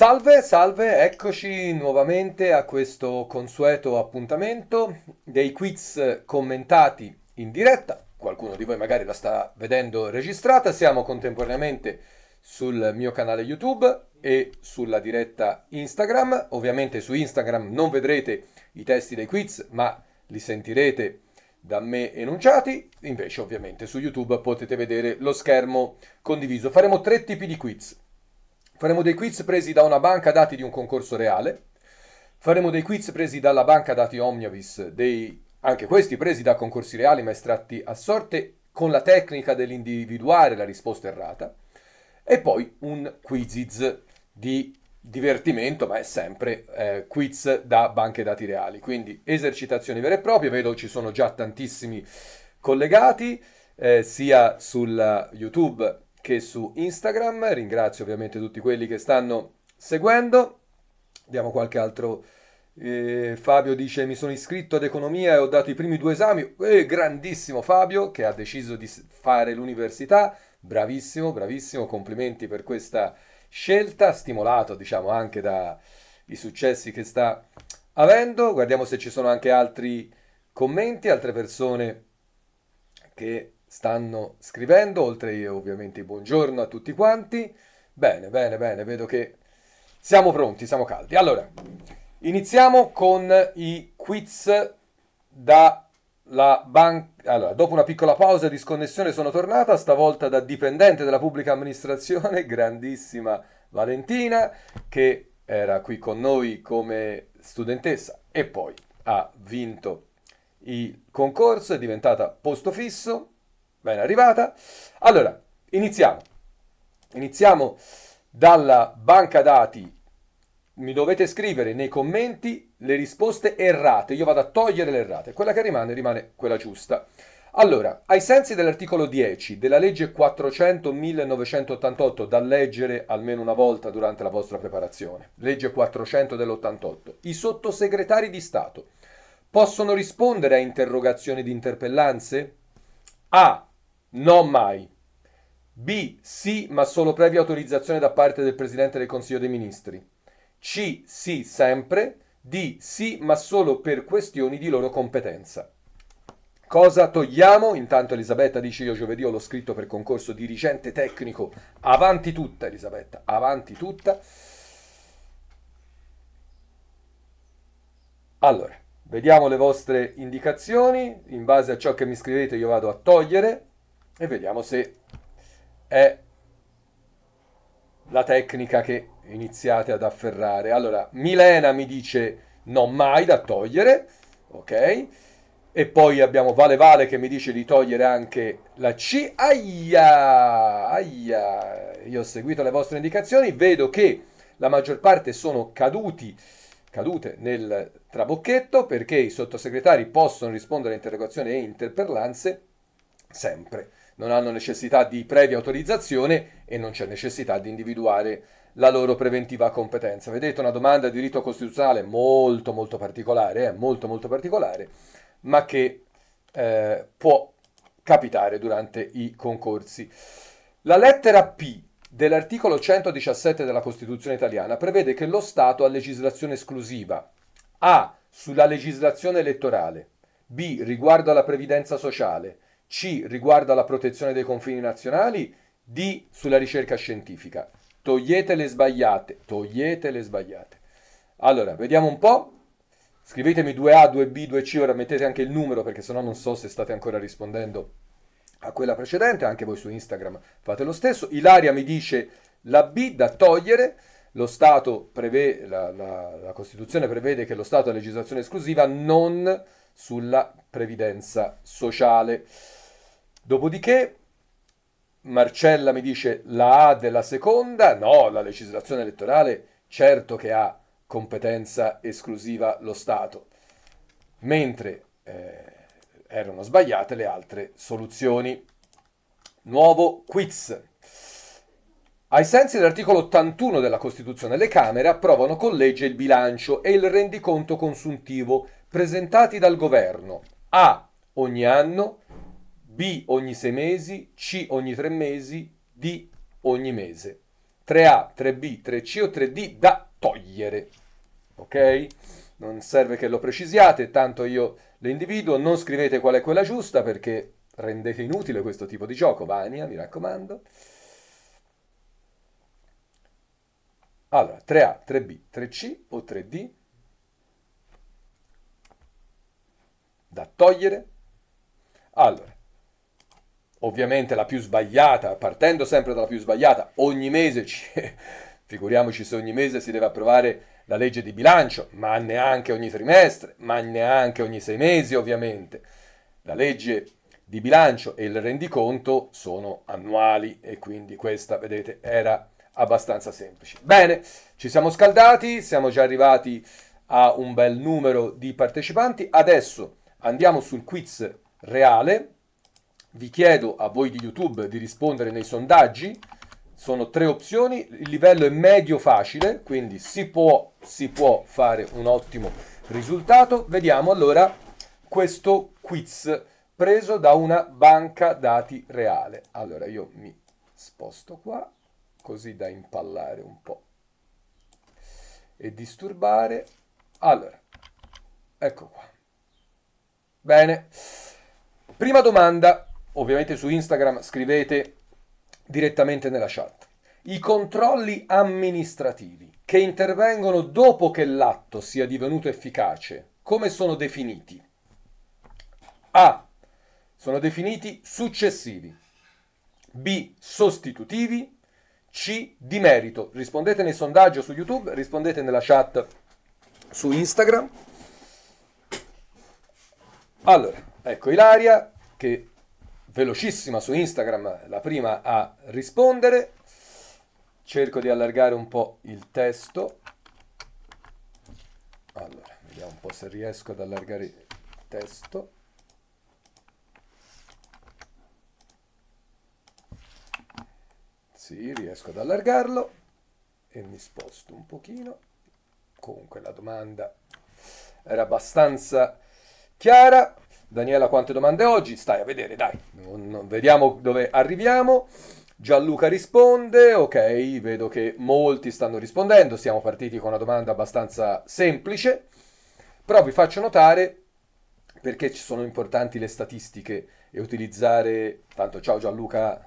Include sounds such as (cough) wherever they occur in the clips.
Salve, salve, eccoci nuovamente a questo consueto appuntamento dei quiz commentati in diretta. Qualcuno di voi magari la sta vedendo registrata, siamo contemporaneamente sul mio canale YouTube e sulla diretta Instagram. Ovviamente su Instagram non vedrete i testi dei quiz, ma li sentirete da me enunciati, invece ovviamente su YouTube potete vedere lo schermo condiviso. Faremo tre tipi di quiz. Faremo dei quiz presi da una banca dati di un concorso reale. Faremo dei quiz presi dalla banca dati Omniavis, dei, anche questi presi da concorsi reali ma estratti a sorte con la tecnica dell'individuare la risposta errata. E poi un quiziz di divertimento, ma è sempre eh, quiz da banche dati reali. Quindi esercitazioni vere e proprie, vedo ci sono già tantissimi collegati, eh, sia sul YouTube che su Instagram. Ringrazio ovviamente tutti quelli che stanno seguendo. Vediamo qualche altro. Eh, Fabio dice: Mi sono iscritto ad economia e ho dato i primi due esami. Eh, grandissimo Fabio che ha deciso di fare l'università. Bravissimo, bravissimo. Complimenti per questa scelta. Stimolato, diciamo, anche dai successi che sta avendo. Guardiamo se ci sono anche altri commenti, altre persone che stanno scrivendo, oltre io ovviamente buongiorno a tutti quanti. Bene, bene, bene, vedo che siamo pronti, siamo caldi. Allora, iniziamo con i quiz dalla banca. Allora, dopo una piccola pausa di sconnessione sono tornata, stavolta da dipendente della pubblica amministrazione, (laughs) grandissima Valentina, che era qui con noi come studentessa e poi ha vinto il concorso, è diventata posto fisso Ben arrivata. Allora, iniziamo. Iniziamo dalla banca dati. Mi dovete scrivere nei commenti le risposte errate. Io vado a togliere le errate. Quella che rimane rimane quella giusta. Allora, ai sensi dell'articolo 10 della legge 400-1988, da leggere almeno una volta durante la vostra preparazione, legge 400 dell'88, i sottosegretari di Stato possono rispondere a interrogazioni di interpellanze? A. No mai. B. Sì, ma solo previa autorizzazione da parte del Presidente del Consiglio dei Ministri. C. Sì, sempre. D. Sì, ma solo per questioni di loro competenza. Cosa togliamo? Intanto Elisabetta dice io giovedì ho lo scritto per concorso dirigente tecnico. Avanti tutta Elisabetta, avanti tutta. Allora, vediamo le vostre indicazioni. In base a ciò che mi scrivete io vado a togliere e vediamo se è la tecnica che iniziate ad afferrare. Allora, Milena mi dice no mai da togliere, ok? E poi abbiamo Vale Vale che mi dice di togliere anche la C. Aia, aia, io ho seguito le vostre indicazioni, vedo che la maggior parte sono caduti, cadute nel trabocchetto perché i sottosegretari possono rispondere a interrogazioni e interpellanze sempre non hanno necessità di previa autorizzazione e non c'è necessità di individuare la loro preventiva competenza. Vedete una domanda di diritto costituzionale molto molto particolare, eh, molto molto particolare, ma che eh, può capitare durante i concorsi. La lettera P dell'articolo 117 della Costituzione italiana prevede che lo Stato ha legislazione esclusiva A sulla legislazione elettorale, B riguardo alla previdenza sociale, c riguarda la protezione dei confini nazionali, D sulla ricerca scientifica. Togliete le sbagliate, togliete le sbagliate. Allora, vediamo un po'. Scrivetemi 2A, 2B, 2C, ora mettete anche il numero perché sennò non so se state ancora rispondendo a quella precedente, anche voi su Instagram fate lo stesso. Ilaria mi dice la B da togliere, lo Stato prevede, la, la, la Costituzione prevede che lo Stato ha legislazione esclusiva non sulla previdenza sociale. Dopodiché Marcella mi dice la A della seconda, no, la legislazione elettorale certo che ha competenza esclusiva lo Stato, mentre eh, erano sbagliate le altre soluzioni. Nuovo quiz. Ai sensi dell'articolo 81 della Costituzione, le Camere approvano con legge il bilancio e il rendiconto consuntivo presentati dal Governo A ogni anno B ogni sei mesi, C ogni tre mesi, D ogni mese. 3A, 3B, 3C o 3D da togliere. Ok? Non serve che lo precisiate, tanto io le individuo. Non scrivete qual è quella giusta perché rendete inutile questo tipo di gioco, Vania, mi raccomando. Allora, 3A, 3B, 3C o 3D da togliere. Allora, ovviamente la più sbagliata, partendo sempre dalla più sbagliata, ogni mese, ci, (laughs) figuriamoci se ogni mese si deve approvare la legge di bilancio, ma neanche ogni trimestre, ma neanche ogni sei mesi ovviamente. La legge di bilancio e il rendiconto sono annuali e quindi questa, vedete, era abbastanza semplice. Bene, ci siamo scaldati, siamo già arrivati a un bel numero di partecipanti. Adesso andiamo sul quiz reale vi chiedo a voi di YouTube di rispondere nei sondaggi. Sono tre opzioni, il livello è medio facile, quindi si può, si può fare un ottimo risultato. Vediamo allora questo quiz preso da una banca dati reale. Allora io mi sposto qua così da impallare un po' e disturbare. Allora, ecco qua. Bene. Prima domanda, ovviamente su Instagram scrivete direttamente nella chat. I controlli amministrativi che intervengono dopo che l'atto sia divenuto efficace, come sono definiti? A. Sono definiti successivi. B. Sostitutivi. C. Di merito. Rispondete nel sondaggio su YouTube, rispondete nella chat su Instagram. Allora, ecco Ilaria che velocissima su Instagram, la prima a rispondere. Cerco di allargare un po' il testo. Allora, vediamo un po' se riesco ad allargare il testo. Sì, riesco ad allargarlo e mi sposto un pochino. Comunque la domanda era abbastanza chiara. Daniela, quante domande oggi? Stai a vedere, dai, non, non, vediamo dove arriviamo. Gianluca risponde, ok, vedo che molti stanno rispondendo, siamo partiti con una domanda abbastanza semplice, però vi faccio notare perché ci sono importanti le statistiche e utilizzare, tanto ciao Gianluca,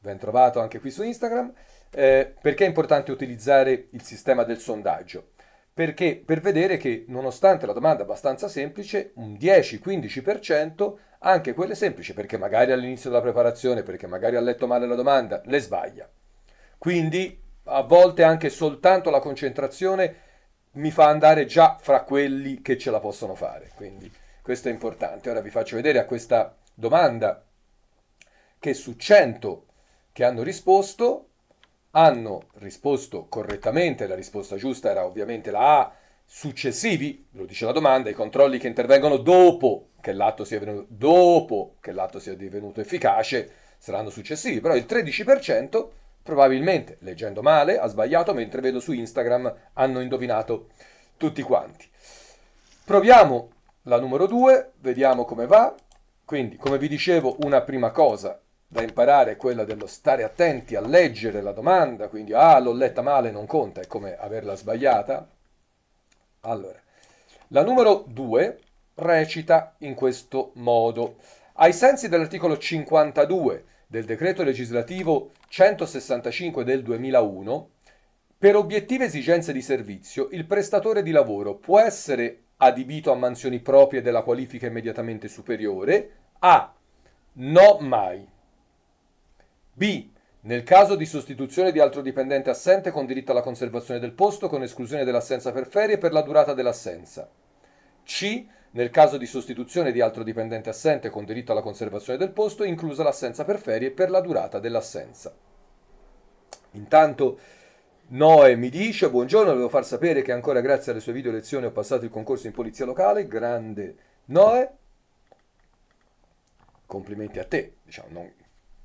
ben trovato anche qui su Instagram, eh, perché è importante utilizzare il sistema del sondaggio perché per vedere che nonostante la domanda è abbastanza semplice, un 10-15% anche quelle semplici, perché magari all'inizio della preparazione, perché magari ha letto male la domanda, le sbaglia. Quindi a volte anche soltanto la concentrazione mi fa andare già fra quelli che ce la possono fare, quindi questo è importante. Ora vi faccio vedere a questa domanda che su 100 che hanno risposto, hanno risposto correttamente, la risposta giusta era ovviamente la A, successivi, lo dice la domanda, i controlli che intervengono dopo che l'atto sia, venuto, dopo che l'atto sia divenuto efficace saranno successivi, però il 13% probabilmente, leggendo male, ha sbagliato, mentre vedo su Instagram hanno indovinato tutti quanti. Proviamo la numero 2, vediamo come va. Quindi, come vi dicevo, una prima cosa da imparare è quella dello stare attenti a leggere la domanda, quindi ah l'ho letta male non conta, è come averla sbagliata. Allora, la numero 2 recita in questo modo. Ai sensi dell'articolo 52 del decreto legislativo 165 del 2001, per obiettive esigenze di servizio, il prestatore di lavoro può essere adibito a mansioni proprie della qualifica immediatamente superiore a no mai B. Nel caso di sostituzione di altro dipendente assente con diritto alla conservazione del posto con esclusione dell'assenza per ferie per la durata dell'assenza. C. Nel caso di sostituzione di altro dipendente assente con diritto alla conservazione del posto inclusa l'assenza per ferie per la durata dell'assenza. Intanto Noe mi dice buongiorno, volevo far sapere che ancora grazie alle sue video lezioni ho passato il concorso in polizia locale, grande Noe. Complimenti a te, diciamo, non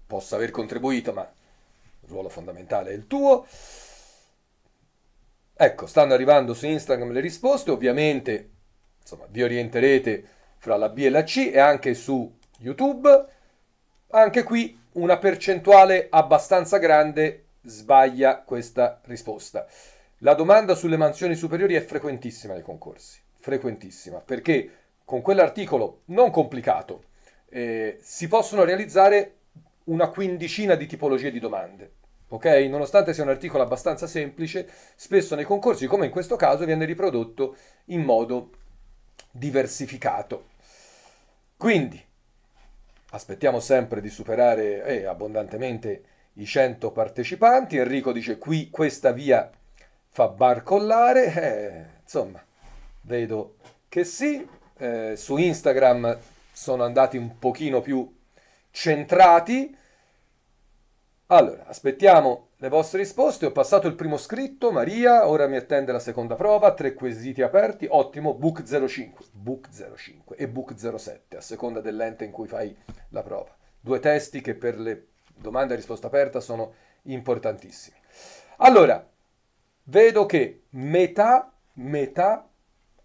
possa aver contribuito, ma il ruolo fondamentale è il tuo. Ecco, stanno arrivando su Instagram le risposte, ovviamente insomma, vi orienterete fra la B e la C e anche su YouTube. Anche qui una percentuale abbastanza grande sbaglia questa risposta. La domanda sulle mansioni superiori è frequentissima nei concorsi, frequentissima, perché con quell'articolo non complicato eh, si possono realizzare una quindicina di tipologie di domande. Ok? Nonostante sia un articolo abbastanza semplice, spesso nei concorsi, come in questo caso, viene riprodotto in modo diversificato. Quindi, aspettiamo sempre di superare eh, abbondantemente i 100 partecipanti. Enrico dice qui questa via fa barcollare. Eh, insomma, vedo che sì. Eh, su Instagram sono andati un pochino più centrati. Allora, aspettiamo le vostre risposte. Ho passato il primo scritto, Maria, ora mi attende la seconda prova, tre quesiti aperti, ottimo, book 05, book 05 e book 07, a seconda dell'ente in cui fai la prova. Due testi che per le domande a risposta aperta sono importantissimi. Allora, vedo che metà, metà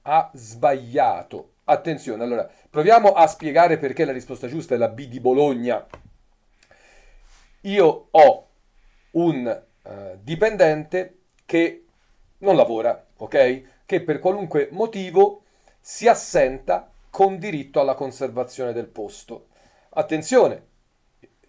ha sbagliato. Attenzione, allora, proviamo a spiegare perché la risposta giusta è la B di Bologna io ho un uh, dipendente che non lavora, ok? Che per qualunque motivo si assenta con diritto alla conservazione del posto. Attenzione,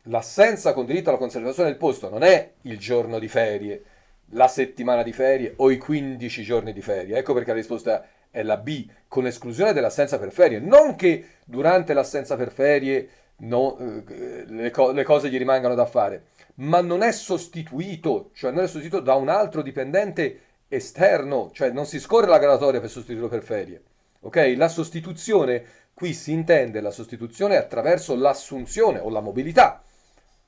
l'assenza con diritto alla conservazione del posto non è il giorno di ferie, la settimana di ferie o i 15 giorni di ferie. Ecco perché la risposta è la B, con esclusione dell'assenza per ferie. Non che durante l'assenza per ferie no, eh, le, co- le, cose gli rimangano da fare, ma non è sostituito, cioè non è sostituito da un altro dipendente esterno, cioè non si scorre la gradatoria per sostituirlo per ferie. Ok? La sostituzione, qui si intende la sostituzione attraverso l'assunzione o la mobilità.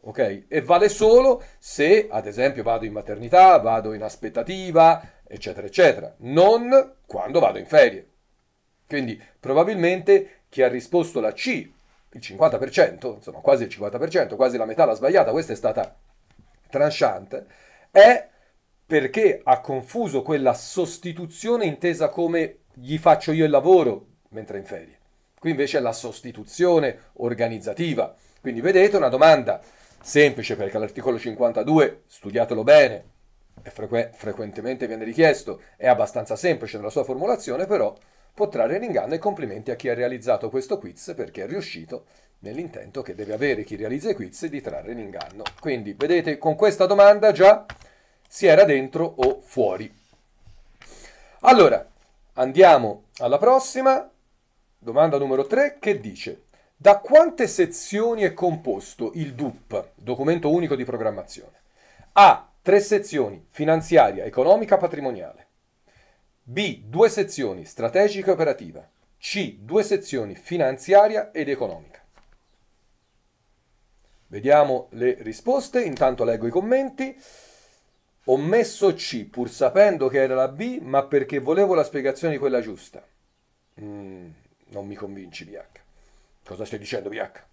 Ok? E vale solo se, ad esempio, vado in maternità, vado in aspettativa, eccetera, eccetera, non quando vado in ferie. Quindi probabilmente chi ha risposto la C il 50%, insomma quasi il 50%, quasi la metà l'ha sbagliata, questa è stata tranchante, è perché ha confuso quella sostituzione intesa come gli faccio io il lavoro mentre è in ferie. Qui invece è la sostituzione organizzativa. Quindi vedete una domanda semplice perché l'articolo 52, studiatelo bene, frequ- frequentemente viene richiesto, è abbastanza semplice nella sua formulazione, però può trarre l'inganno e complimenti a chi ha realizzato questo quiz perché è riuscito nell'intento che deve avere chi realizza i quiz di trarre l'inganno. Quindi, vedete, con questa domanda già si era dentro o fuori. Allora, andiamo alla prossima. Domanda numero 3 che dice da quante sezioni è composto il DUP, documento unico di programmazione? A. Tre sezioni, finanziaria, economica, patrimoniale. B. Due sezioni strategica e operativa. C. Due sezioni finanziaria ed economica. Vediamo le risposte, intanto leggo i commenti. Ho messo C pur sapendo che era la B, ma perché volevo la spiegazione di quella giusta. Mm, non mi convinci, BH. Cosa stai dicendo, BH?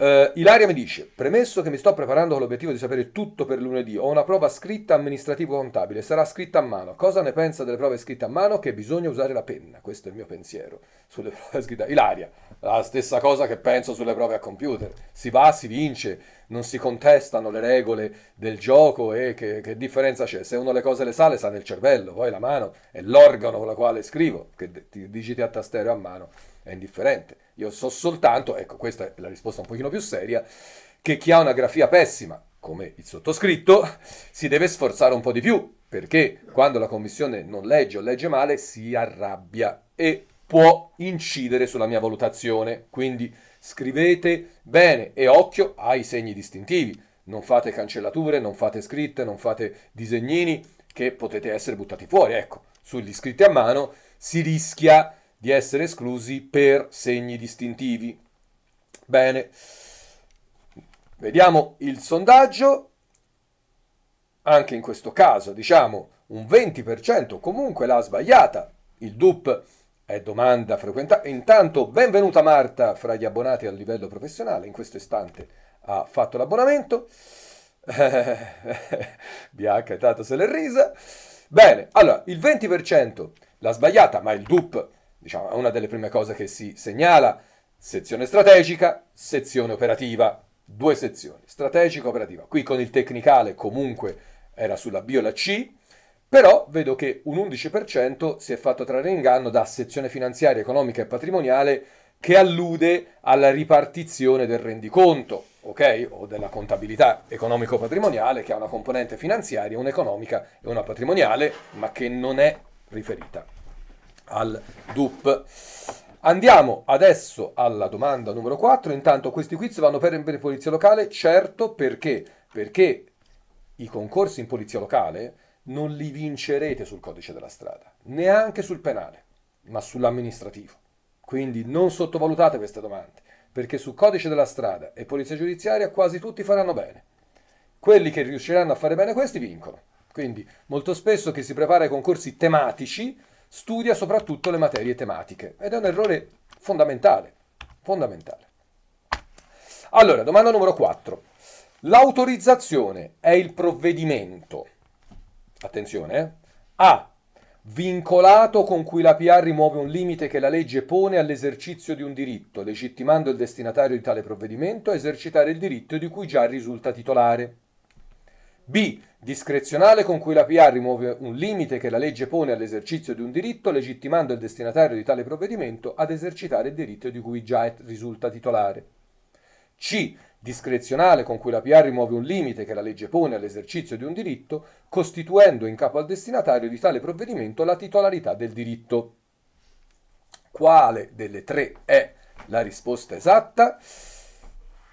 Uh, Ilaria mi dice, premesso che mi sto preparando con l'obiettivo di sapere tutto per lunedì, ho una prova scritta amministrativo-contabile, sarà scritta a mano. Cosa ne pensa delle prove scritte a mano? Che bisogna usare la penna, questo è il mio pensiero sulle (laughs) prove scritte. Ilaria, la stessa cosa che penso sulle prove a computer, si va, si vince, non si contestano le regole del gioco e che, che differenza c'è? Se uno le cose le sa, le sa nel cervello, poi la mano è l'organo con la quale scrivo, che ti digiti a tastiera a mano è indifferente. Io so soltanto, ecco questa è la risposta un pochino più seria, che chi ha una grafia pessima, come il sottoscritto, si deve sforzare un po' di più, perché quando la commissione non legge o legge male si arrabbia e può incidere sulla mia valutazione. Quindi scrivete bene e occhio ai segni distintivi. Non fate cancellature, non fate scritte, non fate disegnini che potete essere buttati fuori. Ecco, sugli scritti a mano si rischia di essere esclusi per segni distintivi. Bene, vediamo il sondaggio. Anche in questo caso, diciamo un 20% comunque l'ha sbagliata. Il DUP è domanda frequentata. Intanto, benvenuta Marta fra gli abbonati a livello professionale. In questo istante ha fatto l'abbonamento. (laughs) Bianca intanto se l'è risa. Bene, allora il 20% l'ha sbagliata, ma il DUP diciamo, è una delle prime cose che si segnala. Sezione strategica, sezione operativa, due sezioni, strategica e operativa. Qui con il tecnicale comunque era sulla B o la C, però vedo che un 11% si è fatto trarre inganno da sezione finanziaria, economica e patrimoniale che allude alla ripartizione del rendiconto, ok? O della contabilità economico-patrimoniale che ha una componente finanziaria, un'economica e una patrimoniale, ma che non è riferita al DUP. Andiamo adesso alla domanda numero 4. Intanto questi quiz vanno per, per polizia locale, certo perché? Perché i concorsi in polizia locale non li vincerete sul codice della strada, neanche sul penale, ma sull'amministrativo. Quindi non sottovalutate queste domande, perché sul codice della strada e polizia giudiziaria quasi tutti faranno bene. Quelli che riusciranno a fare bene questi vincono. Quindi molto spesso chi si prepara ai concorsi tematici studia soprattutto le materie tematiche ed è un errore fondamentale, fondamentale. Allora, domanda numero 4. L'autorizzazione è il provvedimento, attenzione, eh? A. Vincolato con cui la PA rimuove un limite che la legge pone all'esercizio di un diritto, legittimando il destinatario di tale provvedimento a esercitare il diritto di cui già risulta titolare. B. Discrezionale con cui la PA rimuove un limite che la legge pone all'esercizio di un diritto, legittimando il destinatario di tale provvedimento ad esercitare il diritto di cui già risulta titolare. C. Discrezionale con cui la PA rimuove un limite che la legge pone all'esercizio di un diritto, costituendo in capo al destinatario di tale provvedimento la titolarità del diritto. Quale delle tre è la risposta esatta?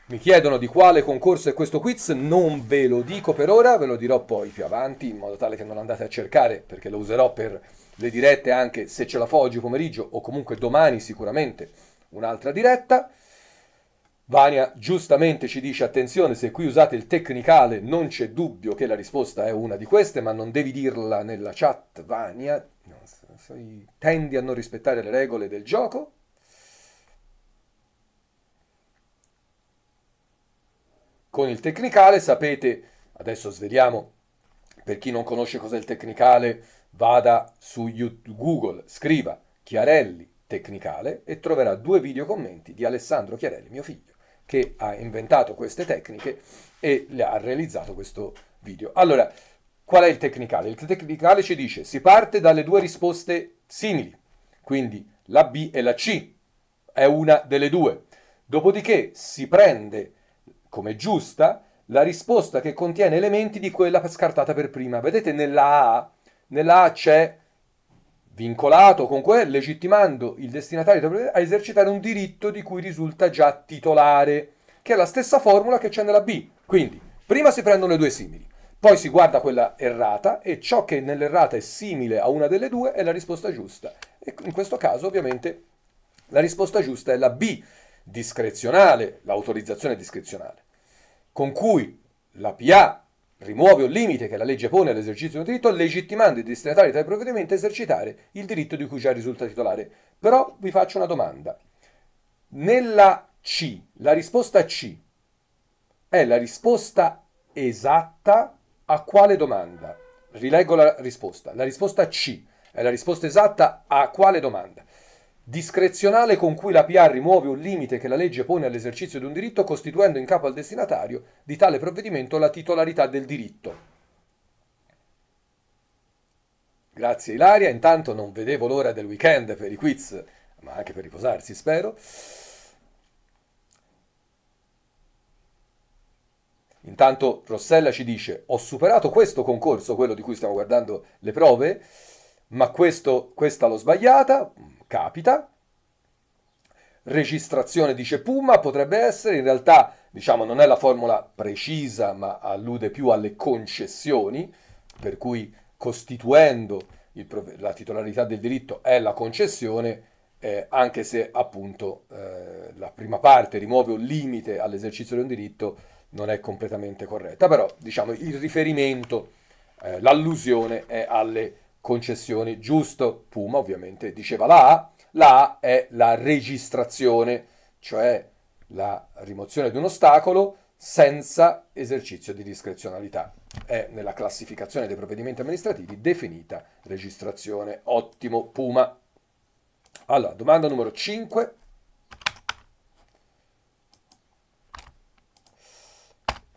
Mi chiedono di quale concorso è questo quiz, non ve lo dico per ora, ve lo dirò poi più avanti, in modo tale che non andate a cercare, perché lo userò per le dirette anche se ce la fa oggi pomeriggio o comunque domani sicuramente un'altra diretta. Vania giustamente ci dice attenzione se qui usate il tecnicale non c'è dubbio che la risposta è una di queste ma non devi dirla nella chat Vania, tendi a non rispettare le regole del gioco con il tecnicale. Sapete, adesso sveliamo, per chi non conosce cos'è il tecnicale, vada su YouTube, Google, scriva Chiarelli tecnicale e troverà due video commenti di Alessandro Chiarelli, mio figlio, che ha inventato queste tecniche e le ha realizzato questo video. Allora, qual è il tecnicale? Il tecnicale ci dice si parte dalle due risposte simili, quindi la B e la C, è una delle due. Dopodiché si prende come giusta, la risposta che contiene elementi di quella scartata per prima. Vedete nella A, nella A c'è vincolato con comunque legittimando il destinatario a esercitare un diritto di cui risulta già titolare, che è la stessa formula che c'è nella B. Quindi, prima si prendono le due simili, poi si guarda quella errata e ciò che nell'errata è simile a una delle due è la risposta giusta. E in questo caso, ovviamente, la risposta giusta è la B, discrezionale, l'autorizzazione discrezionale con cui la PA rimuove un limite che la legge pone all'esercizio di un diritto, legittimando il destinatario di tale provvedimento a esercitare il diritto di cui già risulta titolare. Però vi faccio una domanda. Nella C, la risposta C è la risposta esatta a quale domanda? Rileggo la risposta. La risposta C è la risposta esatta a quale domanda? discrezionale con cui la PA rimuove un limite che la legge pone all'esercizio di un diritto costituendo in capo al destinatario di tale provvedimento la titolarità del diritto. Grazie Ilaria, intanto non vedevo l'ora del weekend per i quiz, ma anche per riposarsi spero. Intanto Rossella ci dice, ho superato questo concorso, quello di cui stiamo guardando le prove, ma questo, questa l'ho sbagliata, capita. Registrazione dice Puma potrebbe essere, in realtà diciamo non è la formula precisa ma allude più alle concessioni, per cui costituendo il, la titolarità del diritto è la concessione, eh, anche se appunto eh, la prima parte rimuove un limite all'esercizio di un diritto non è completamente corretta, però diciamo il riferimento, eh, l'allusione è alle concessioni concessioni giusto. Puma ovviamente diceva la A, la A è la registrazione, cioè la rimozione di un ostacolo senza esercizio di discrezionalità. È nella classificazione dei provvedimenti amministrativi definita registrazione. Ottimo, Puma. Allora, domanda numero 5.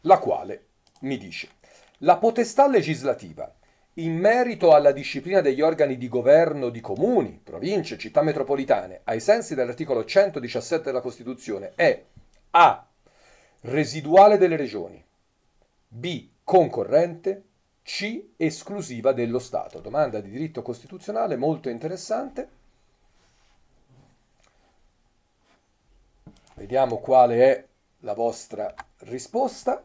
La quale mi dice, la potestà legislativa in merito alla disciplina degli organi di governo di comuni, province, città metropolitane, ai sensi dell'articolo 117 della Costituzione, è A. Residuale delle regioni. B. Concorrente. C. Esclusiva dello Stato. Domanda di diritto costituzionale molto interessante. Vediamo quale è la vostra risposta.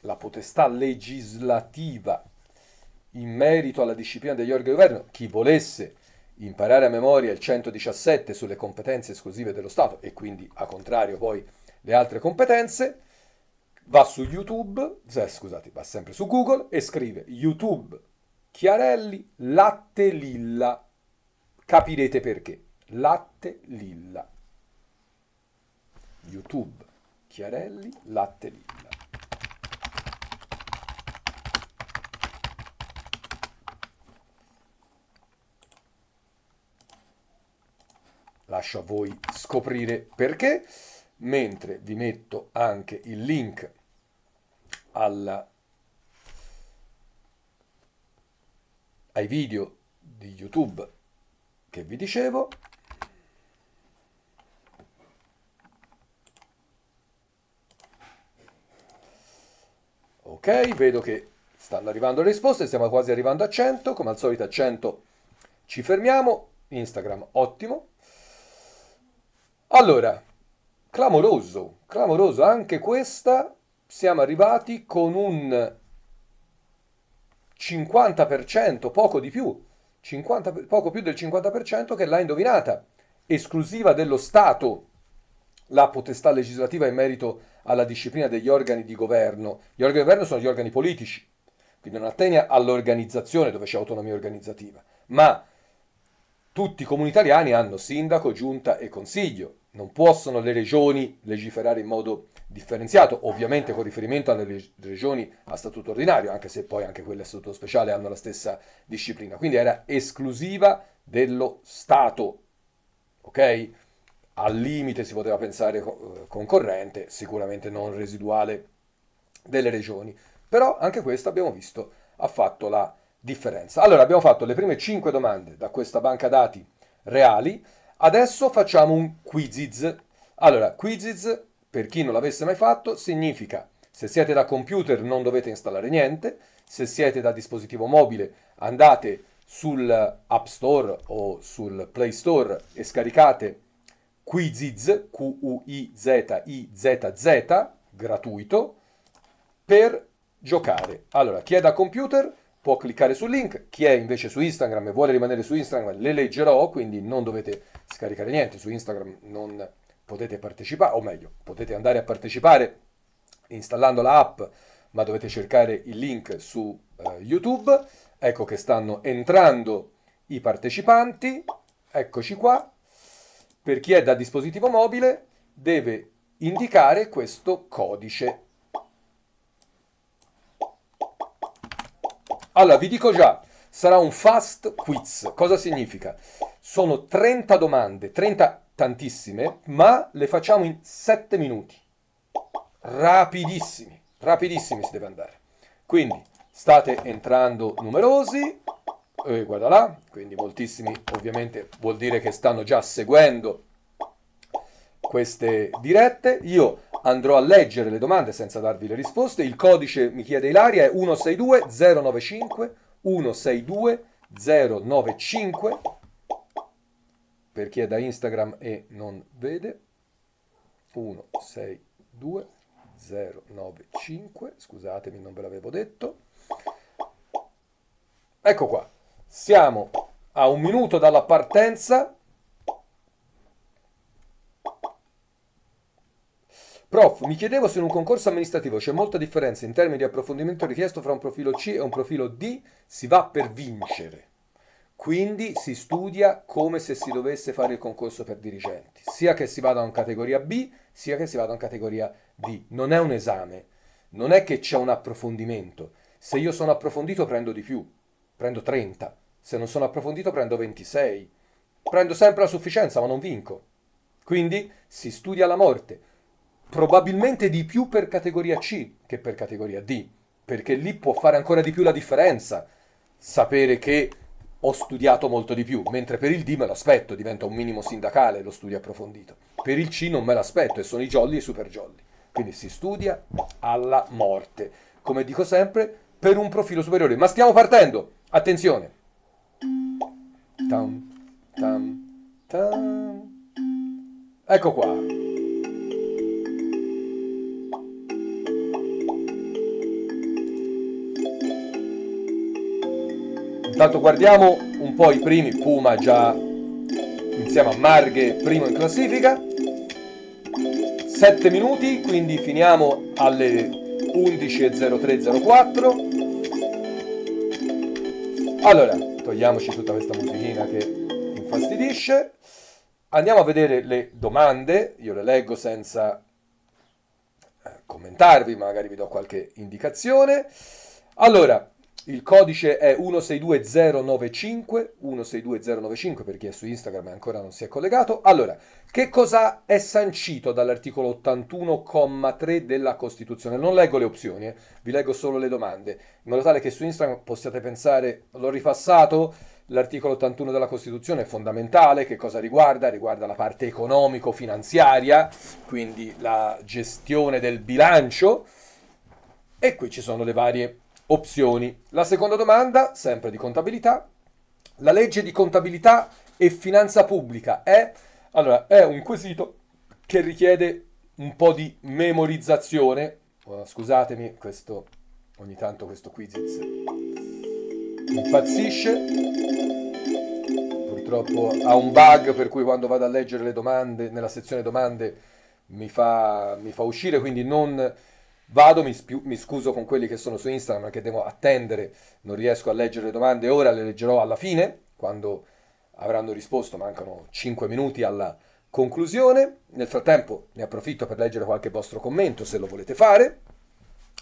La potestà legislativa in merito alla disciplina degli organi di governo, chi volesse imparare a memoria il 117 sulle competenze esclusive dello Stato e quindi a contrario poi le altre competenze, va su YouTube, eh, scusate, va sempre su Google e scrive YouTube Chiarelli Latte Lilla. Capirete perché. Latte Lilla. YouTube Chiarelli Latte Lilla. lascio a voi scoprire perché, mentre vi metto anche il link alla, ai video di YouTube che vi dicevo. Ok, vedo che stanno arrivando le risposte, stiamo quasi arrivando a 100, come al solito a 100 ci fermiamo, Instagram ottimo, allora, clamoroso, clamoroso, anche questa siamo arrivati con un 50%, poco di più, 50, poco più del 50% che l'ha indovinata, esclusiva dello Stato la potestà legislativa in merito alla disciplina degli organi di governo. Gli organi di governo sono gli organi politici, quindi non attiene all'organizzazione dove c'è autonomia organizzativa, ma tutti i comuni italiani hanno sindaco, giunta e consiglio. Non possono le regioni legiferare in modo differenziato, ovviamente con riferimento alle regioni a statuto ordinario, anche se poi anche quelle a statuto speciale hanno la stessa disciplina. Quindi era esclusiva dello Stato. Ok? Al limite si poteva pensare eh, concorrente, sicuramente non residuale delle regioni. Però anche questo abbiamo visto ha fatto la differenza. Allora abbiamo fatto le prime 5 domande da questa banca dati reali, adesso facciamo un quiziz. Allora, quiziz, per chi non l'avesse mai fatto, significa se siete da computer non dovete installare niente, se siete da dispositivo mobile andate sull'App Store o sul Play Store e scaricate Quiziz, Q-U-I-Z-I-Z-Z, gratuito, per giocare. Allora, chi è da computer può cliccare sul link, chi è invece su Instagram e vuole rimanere su Instagram le leggerò, quindi non dovete scaricare niente, su Instagram non potete partecipare, o meglio, potete andare a partecipare installando la app, ma dovete cercare il link su eh, YouTube. Ecco che stanno entrando i partecipanti, eccoci qua. Per chi è da dispositivo mobile deve indicare questo codice Allora, vi dico già, sarà un fast quiz. Cosa significa? Sono 30 domande, 30 tantissime, ma le facciamo in 7 minuti. Rapidissimi, rapidissimi si deve andare. Quindi state entrando numerosi, eh, guarda là, quindi moltissimi ovviamente vuol dire che stanno già seguendo queste dirette. Io andrò a leggere le domande senza darvi le risposte. Il codice, mi chiede Ilaria, è 162 095 162 095 per chi è da Instagram e non vede 162 095 scusatemi non ve l'avevo detto ecco qua siamo a un minuto dalla partenza Prof, mi chiedevo se in un concorso amministrativo c'è molta differenza in termini di approfondimento richiesto fra un profilo C e un profilo D. Si va per vincere. Quindi si studia come se si dovesse fare il concorso per dirigenti, sia che si vada in categoria B, sia che si vada in categoria D. Non è un esame, non è che c'è un approfondimento. Se io sono approfondito prendo di più, prendo 30, se non sono approfondito prendo 26. Prendo sempre la sufficienza, ma non vinco. Quindi si studia la morte probabilmente di più per categoria C che per categoria D, perché lì può fare ancora di più la differenza sapere che ho studiato molto di più, mentre per il D me l'aspetto, diventa un minimo sindacale lo studio approfondito. Per il C non me l'aspetto e sono i jolly e i super jolly. Quindi si studia alla morte, come dico sempre, per un profilo superiore. Ma stiamo partendo! Attenzione! Tam, tam, tam. Ecco qua. Intanto guardiamo un po' i primi, Puma già insieme a Marghe primo in classifica. 7 minuti, quindi finiamo alle 11.03.04. Allora, togliamoci tutta questa musichina che infastidisce. Andiamo a vedere le domande, io le leggo senza eh, commentarvi, magari vi do qualche indicazione. Allora, il codice è 162095, 162095 per chi è su Instagram e ancora non si è collegato. Allora, che cosa è sancito dall'articolo 81,3 della Costituzione? Non leggo le opzioni, eh. vi leggo solo le domande, in modo tale che su Instagram possiate pensare, l'ho ripassato, l'articolo 81 della Costituzione è fondamentale, che cosa riguarda? Riguarda la parte economico-finanziaria, quindi la gestione del bilancio, e qui ci sono le varie opzioni. La seconda domanda, sempre di contabilità, la legge di contabilità e finanza pubblica è, allora, è un quesito che richiede un po' di memorizzazione. Oh, scusatemi, questo, ogni tanto questo quiz impazzisce purtroppo ha un bug per cui quando vado a leggere le domande nella sezione domande mi fa, mi fa uscire, quindi non, Vado, mi, spiu- mi, scuso con quelli che sono su Instagram perché devo attendere, non riesco a leggere le domande ora, le leggerò alla fine, quando avranno risposto, mancano 5 minuti alla conclusione. Nel frattempo ne approfitto per leggere qualche vostro commento se lo volete fare.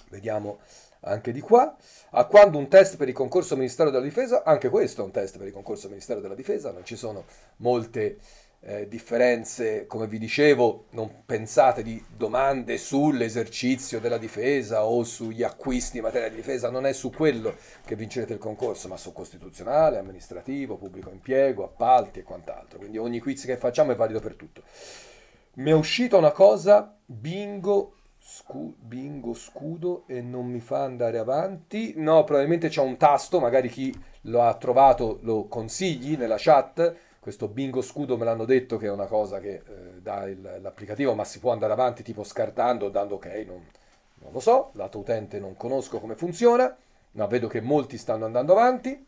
Vediamo anche di qua. A quando un test per il concorso Ministero della Difesa? Anche questo è un test per il concorso Ministero della Difesa, non ci sono molte eh, differenze, come vi dicevo, non pensate di domande sull'esercizio della difesa o sugli acquisti in materia di difesa, non è su quello che vincerete il concorso, ma su costituzionale, amministrativo, pubblico impiego, appalti e quant'altro. Quindi ogni quiz che facciamo è valido per tutto. Mi è uscita una cosa, bingo, scu- bingo scudo e non mi fa andare avanti. No, probabilmente c'è un tasto, magari chi lo ha trovato lo consigli nella chat questo bingo scudo me l'hanno detto che è una cosa che eh, dà il, l'applicativo, ma si può andare avanti tipo scartando, dando ok, non, non, lo so, lato utente non conosco come funziona, ma vedo che molti stanno andando avanti.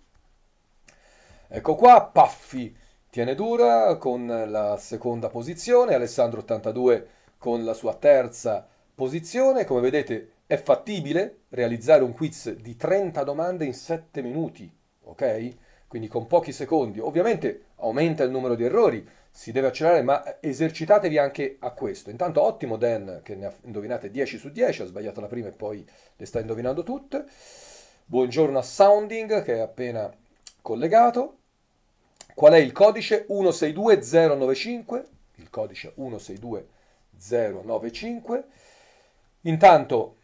Ecco qua, Paffi tiene dura con la seconda posizione, Alessandro 82 con la sua terza posizione, come vedete è fattibile realizzare un quiz di 30 domande in 7 minuti, ok? quindi con pochi secondi. Ovviamente aumenta il numero di errori, si deve accelerare, ma esercitatevi anche a questo. Intanto ottimo Dan che ne ha indovinate 10 su 10, ha sbagliato la prima e poi le sta indovinando tutte. Buongiorno a Sounding che è appena collegato. Qual è il codice 162095? Il codice 162095. Intanto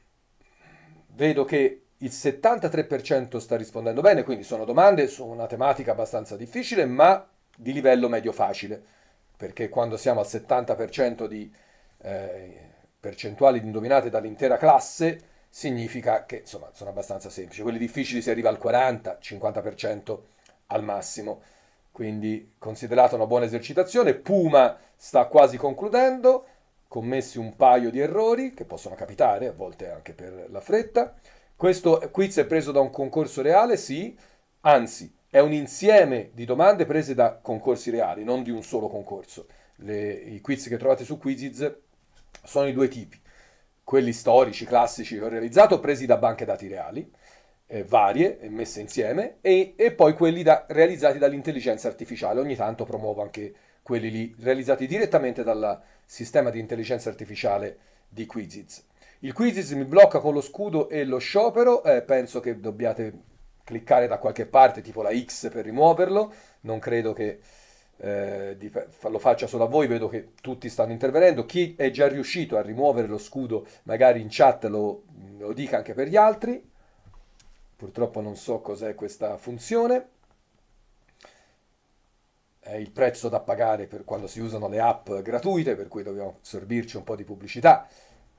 vedo che il 73% sta rispondendo bene, quindi sono domande su una tematica abbastanza difficile, ma di livello medio facile, perché quando siamo al 70% di eh, percentuali indovinate dall'intera classe, significa che insomma sono abbastanza semplici. Quelli difficili si arriva al 40-50% al massimo. Quindi considerata una buona esercitazione, Puma sta quasi concludendo, commessi un paio di errori che possono capitare, a volte anche per la fretta. Questo quiz è preso da un concorso reale? Sì, anzi, è un insieme di domande prese da concorsi reali, non di un solo concorso. Le, I quiz che trovate su Quiziz sono i due tipi, quelli storici, classici che ho realizzato, presi da banche dati reali, eh, varie, messe insieme, e, e poi quelli da, realizzati dall'intelligenza artificiale. Ogni tanto promuovo anche quelli lì, realizzati direttamente dal sistema di intelligenza artificiale di Quiziz. Il Quizzes mi blocca con lo scudo e lo sciopero, eh, penso che dobbiate cliccare da qualche parte, tipo la X per rimuoverlo, non credo che eh, lo faccia solo a voi, vedo che tutti stanno intervenendo, chi è già riuscito a rimuovere lo scudo magari in chat lo, lo dica anche per gli altri, purtroppo non so cos'è questa funzione è il prezzo da pagare per quando si usano le app gratuite, per cui dobbiamo sorbirci un po' di pubblicità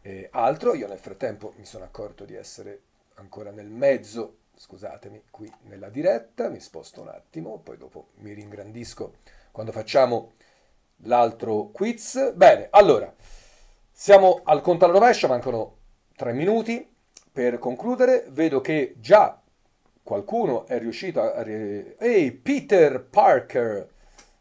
eh, altro. Io nel frattempo mi sono accorto di essere ancora nel mezzo, scusatemi, qui nella diretta, mi sposto un attimo, poi dopo mi ringrandisco quando facciamo l'altro quiz. Bene, allora, siamo al conto alla rovescia, mancano tre minuti per concludere. Vedo che già qualcuno è riuscito a... Ehi, hey, Peter Parker!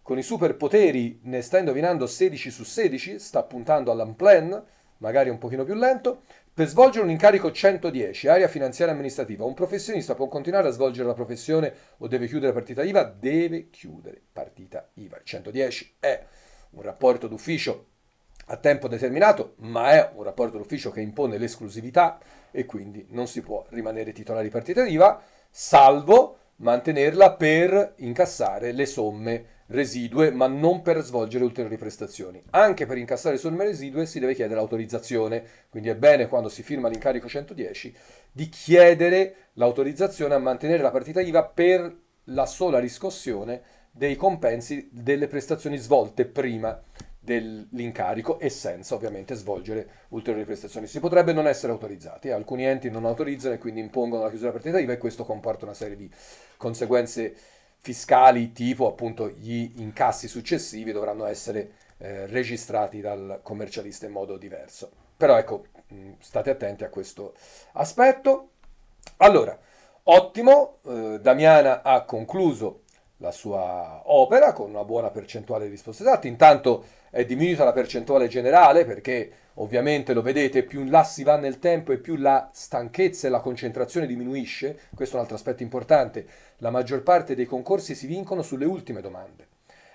Con i superpoteri ne sta indovinando 16 su 16, sta puntando all'unplan magari un pochino più lento. Per svolgere un incarico 110, area finanziaria amministrativa, un professionista può continuare a svolgere la professione o deve chiudere partita IVA? Deve chiudere partita IVA. Il 110 è un rapporto d'ufficio a tempo determinato, ma è un rapporto d'ufficio che impone l'esclusività e quindi non si può rimanere titolare di partita IVA, salvo mantenerla per incassare le somme residue, ma non per svolgere ulteriori prestazioni. Anche per incassare somme residue si deve chiedere l'autorizzazione, quindi è bene quando si firma l'incarico 110 di chiedere l'autorizzazione a mantenere la partita IVA per la sola riscossione dei compensi delle prestazioni svolte prima dell'incarico e senza ovviamente svolgere ulteriori prestazioni. Si potrebbe non essere autorizzati, alcuni enti non autorizzano e quindi impongono la chiusura della partita IVA e questo comporta una serie di conseguenze fiscali tipo appunto gli incassi successivi dovranno essere eh, registrati dal commercialista in modo diverso. Però ecco, mm, state attenti a questo aspetto. Allora, ottimo, eh, Damiana ha concluso la sua opera con una buona percentuale di risposte esatte, intanto è diminuita la percentuale generale perché Ovviamente lo vedete, più in là si va nel tempo e più la stanchezza e la concentrazione diminuisce, questo è un altro aspetto importante, la maggior parte dei concorsi si vincono sulle ultime domande.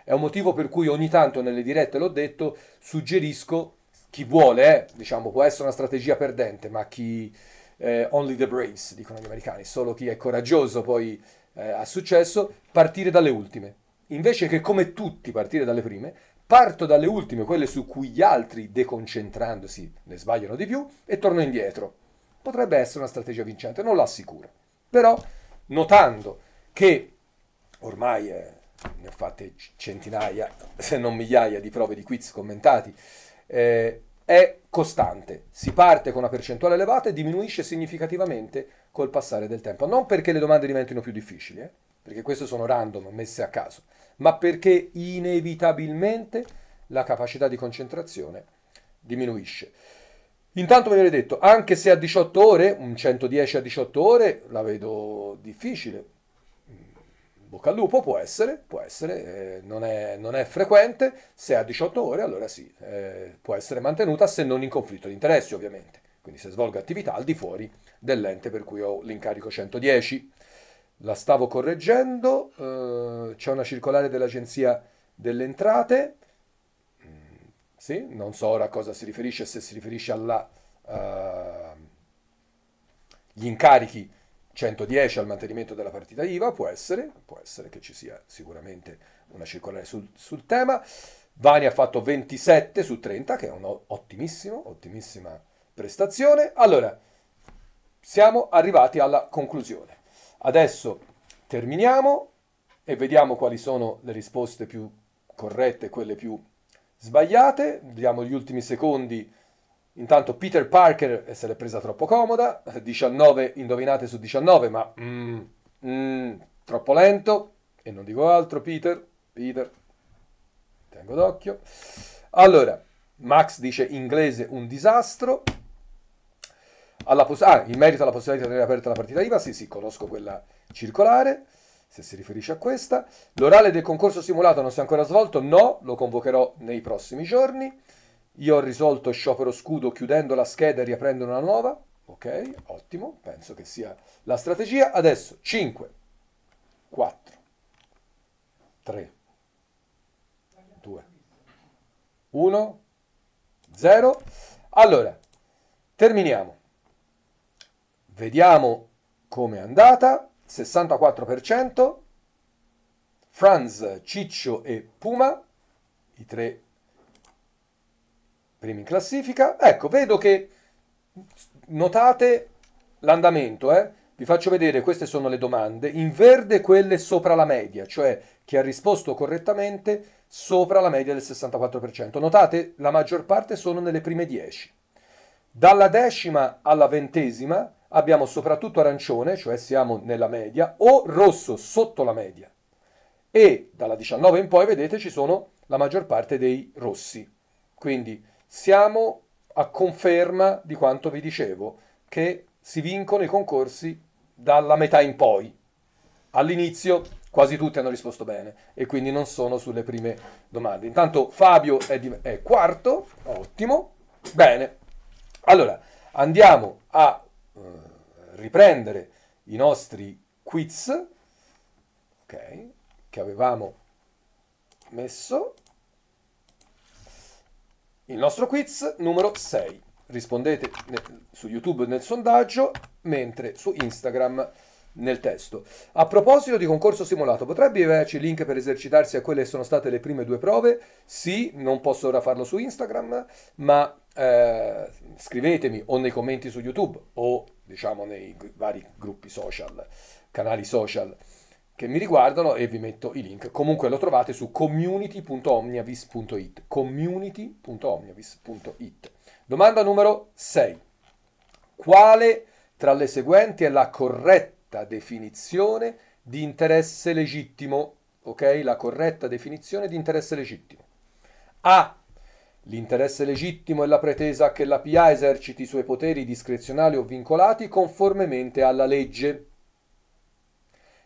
È un motivo per cui ogni tanto nelle dirette, l'ho detto, suggerisco, chi vuole, eh, diciamo, può essere una strategia perdente, ma chi... Eh, only the braves, dicono gli americani, solo chi è coraggioso poi eh, ha successo, partire dalle ultime. Invece che come tutti partire dalle prime, Parto dalle ultime, quelle su cui gli altri, deconcentrandosi, ne sbagliano di più, e torno indietro. Potrebbe essere una strategia vincente, non lo assicuro. Però, notando che ormai eh, ne ho fatte centinaia, se non migliaia di prove di quiz commentati, eh, è costante. Si parte con una percentuale elevata e diminuisce significativamente col passare del tempo. Non perché le domande diventino più difficili, eh? perché queste sono random, messe a caso, ma perché inevitabilmente la capacità di concentrazione diminuisce. Intanto ve l'ho detto, anche se a 18 ore, un 110 a 18 ore, la vedo difficile. Bocca al lupo può essere, può essere, eh, non, è, non, è, frequente, se a 18 ore allora sì, eh, può essere mantenuta se non in conflitto di interessi ovviamente, quindi se svolgo attività al di fuori dell'ente per cui ho l'incarico 110 la stavo correggendo, eh, c'è una circolare dell'Agenzia delle Entrate, mm, sì, non so ora a cosa si riferisce, se si riferisce agli eh, Uh, incarichi 110 al mantenimento della partita IVA, può essere, può essere che ci sia sicuramente una circolare sul, sul tema. Vani ha fatto 27 su 30, che è un'ottimissima prestazione. Allora, siamo arrivati alla conclusione. Adesso terminiamo e vediamo quali sono le risposte più corrette quelle più sbagliate. Vediamo gli ultimi secondi. Intanto Peter Parker se l'è presa troppo comoda, 19 indovinate su 19, ma mm, mm, troppo lento. E non dico altro, Peter, Peter, tengo d'occhio. Allora, Max dice inglese un disastro, pos- ah, in merito alla possibilità di tenere aperta la partita IVA, sì, sì, conosco quella circolare, se si riferisce a questa. L'orale del concorso simulato non si è ancora svolto? No, lo convocherò nei prossimi giorni. Io ho risolto sciopero scudo chiudendo la scheda e riaprendo una nuova. Ok, ottimo, penso che sia la strategia. Adesso 5, 4, 3, 2, 1, 0. Allora, terminiamo. Vediamo come è andata. 64%. Franz, Ciccio e Puma, i tre primi in classifica. Ecco, vedo che notate l'andamento, eh? Vi faccio vedere, queste sono le domande, in verde quelle sopra la media, cioè chi ha risposto correttamente sopra la media del 64%. Notate, la maggior parte sono nelle prime 10. Dalla decima alla ventesima abbiamo soprattutto arancione, cioè siamo nella media, o rosso sotto la media. E dalla 19 in poi, vedete, ci sono la maggior parte dei rossi. Quindi siamo a conferma di quanto vi dicevo, che si vincono i concorsi dalla metà in poi. All'inizio quasi tutti hanno risposto bene e quindi non sono sulle prime domande. Intanto Fabio è, di, è quarto, ottimo, bene. Allora, andiamo a eh, riprendere i nostri quiz okay, che avevamo messo. Il nostro quiz numero 6. Rispondete su YouTube nel sondaggio, mentre su Instagram nel testo. A proposito di concorso simulato, potrebbe averci link per esercitarsi a quelle che sono state le prime due prove? Sì, non posso ora farlo su Instagram, ma eh, scrivetemi o nei commenti su YouTube o diciamo nei vari gruppi social, canali social che mi riguardano e vi metto i link. Comunque lo trovate su community.omniavis.it, community.omniavis.it. Domanda numero 6. Quale tra le seguenti è la corretta definizione di interesse legittimo? Ok, la corretta definizione di interesse legittimo. A L'interesse legittimo è la pretesa che la PA eserciti i suoi poteri discrezionali o vincolati conformemente alla legge.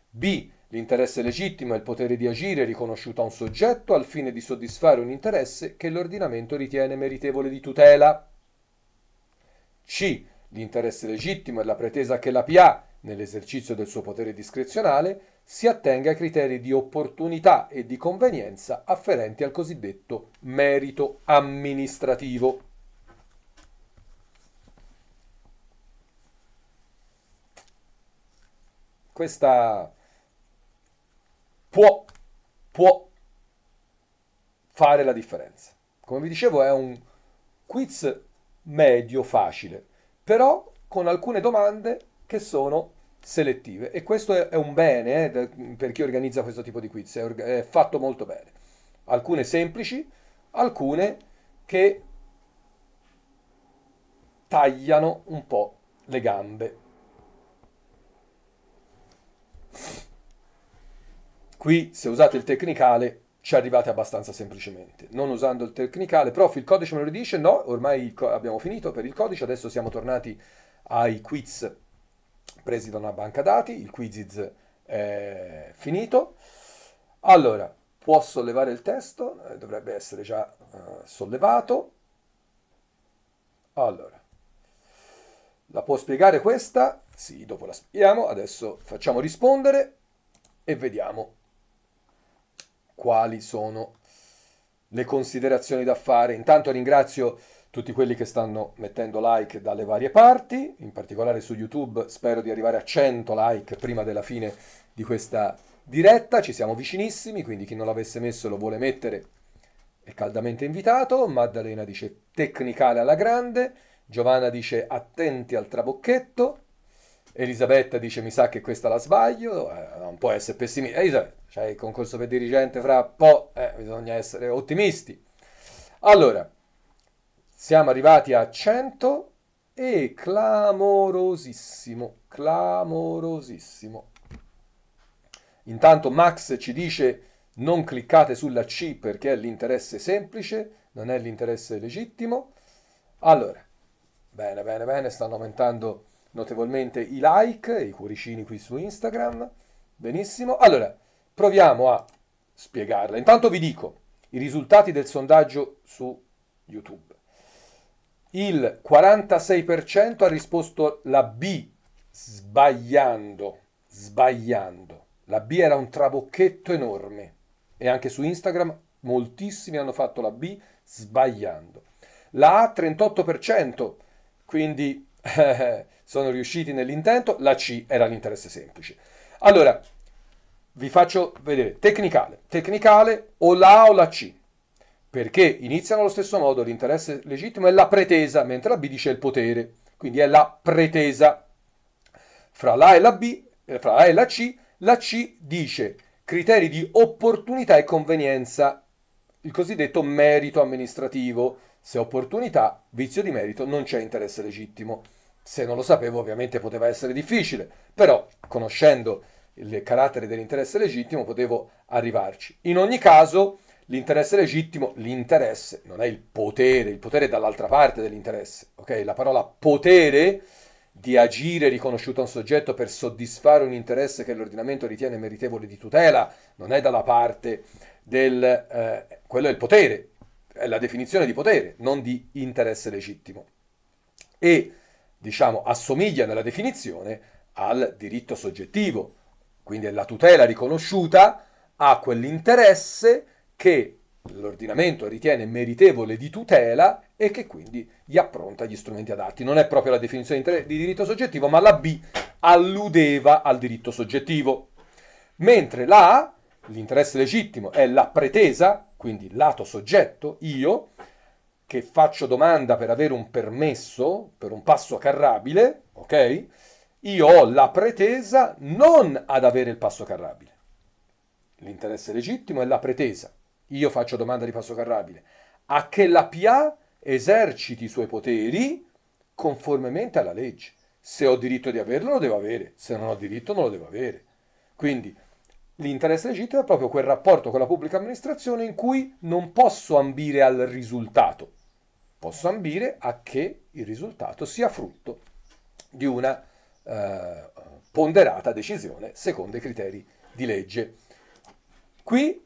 B. L'interesse legittimo è il potere di agire riconosciuto a un soggetto al fine di soddisfare un interesse che l'ordinamento ritiene meritevole di tutela. C. L'interesse legittimo è la pretesa che la PA nell'esercizio del suo potere discrezionale, si attenga ai criteri di opportunità e di convenienza afferenti al cosiddetto merito amministrativo. Questa può, può fare la differenza. Come vi dicevo è un quiz medio facile, però con alcune domande che sono selettive e questo è un bene eh, per chi organizza questo tipo di quiz, è, è fatto molto bene. Alcune semplici, alcune che tagliano un po' le gambe. Qui se usate il tecnicale ci arrivate abbastanza semplicemente, non usando il tecnicale, prof il codice me lo dice, no, ormai abbiamo finito per il codice, adesso siamo tornati ai quiz presi da una banca dati, il quiziz è finito. Allora, può sollevare il testo, eh, dovrebbe essere già uh, sollevato. Allora, la può spiegare questa? Sì, dopo la spieghiamo, adesso facciamo rispondere e vediamo quali sono le considerazioni da fare. Intanto ringrazio tutti quelli che stanno mettendo like dalle varie parti, in particolare su YouTube spero di arrivare a 100 like prima della fine di questa diretta, ci siamo vicinissimi, quindi chi non l'avesse messo lo vuole mettere è caldamente invitato, Maddalena dice tecnicale alla grande, Giovanna dice attenti al trabocchetto, Elisabetta dice mi sa che questa la sbaglio, eh, non può essere pessimista, eh, Elisabetta, c'è cioè il concorso per dirigente fra po', eh, bisogna essere ottimisti. Allora, siamo arrivati a 100 e clamorosissimo, clamorosissimo. Intanto Max ci dice non cliccate sulla C perché è l'interesse semplice, non è l'interesse legittimo. Allora, bene, bene, bene, stanno aumentando notevolmente i like i cuoricini qui su Instagram. Benissimo. Allora, proviamo a spiegarla. Intanto vi dico i risultati del sondaggio su YouTube. Il 46% ha risposto la B, sbagliando, sbagliando. La B era un trabocchetto enorme e anche su Instagram moltissimi hanno fatto la B sbagliando. La A 38%, quindi eh, (laughs) sono riusciti nell'intento, la C era l'interesse semplice. Allora, vi faccio vedere, tecnicale, tecnicale o la A o la C perché iniziano allo stesso modo l'interesse legittimo è la pretesa, mentre la B dice il potere, quindi è la pretesa. Fra la A e la B, eh, fra A e la C, la C dice criteri di opportunità e convenienza, il cosiddetto merito amministrativo. Se opportunità, vizio di merito, non c'è interesse legittimo. Se non lo sapevo ovviamente poteva essere difficile, però conoscendo il carattere dell'interesse legittimo potevo arrivarci. In ogni caso L'interesse legittimo, l'interesse non è il potere, il potere è dall'altra parte dell'interesse, ok? La parola potere di agire riconosciuto a un soggetto per soddisfare un interesse che l'ordinamento ritiene meritevole di tutela, non è dalla parte del... Eh, quello è il potere, è la definizione di potere, non di interesse legittimo. E, diciamo, assomiglia nella definizione al diritto soggettivo, quindi è la tutela riconosciuta a quell'interesse che l'ordinamento ritiene meritevole di tutela e che quindi gli appronta gli strumenti adatti. Non è proprio la definizione di diritto soggettivo, ma la B alludeva al diritto soggettivo. Mentre la A, l'interesse legittimo, è la pretesa, quindi lato soggetto, io, che faccio domanda per avere un permesso, per un passo carrabile, ok? Io ho la pretesa non ad avere il passo carrabile. L'interesse legittimo è la pretesa io faccio domanda di passo carrabile, a che la PA eserciti i suoi poteri conformemente alla legge. Se ho diritto di averlo lo devo avere, se non ho diritto non lo devo avere. Quindi l'interesse legittimo è proprio quel rapporto con la pubblica amministrazione in cui non posso ambire al risultato, posso ambire a che il risultato sia frutto di una eh, ponderata decisione secondo i criteri di legge. Qui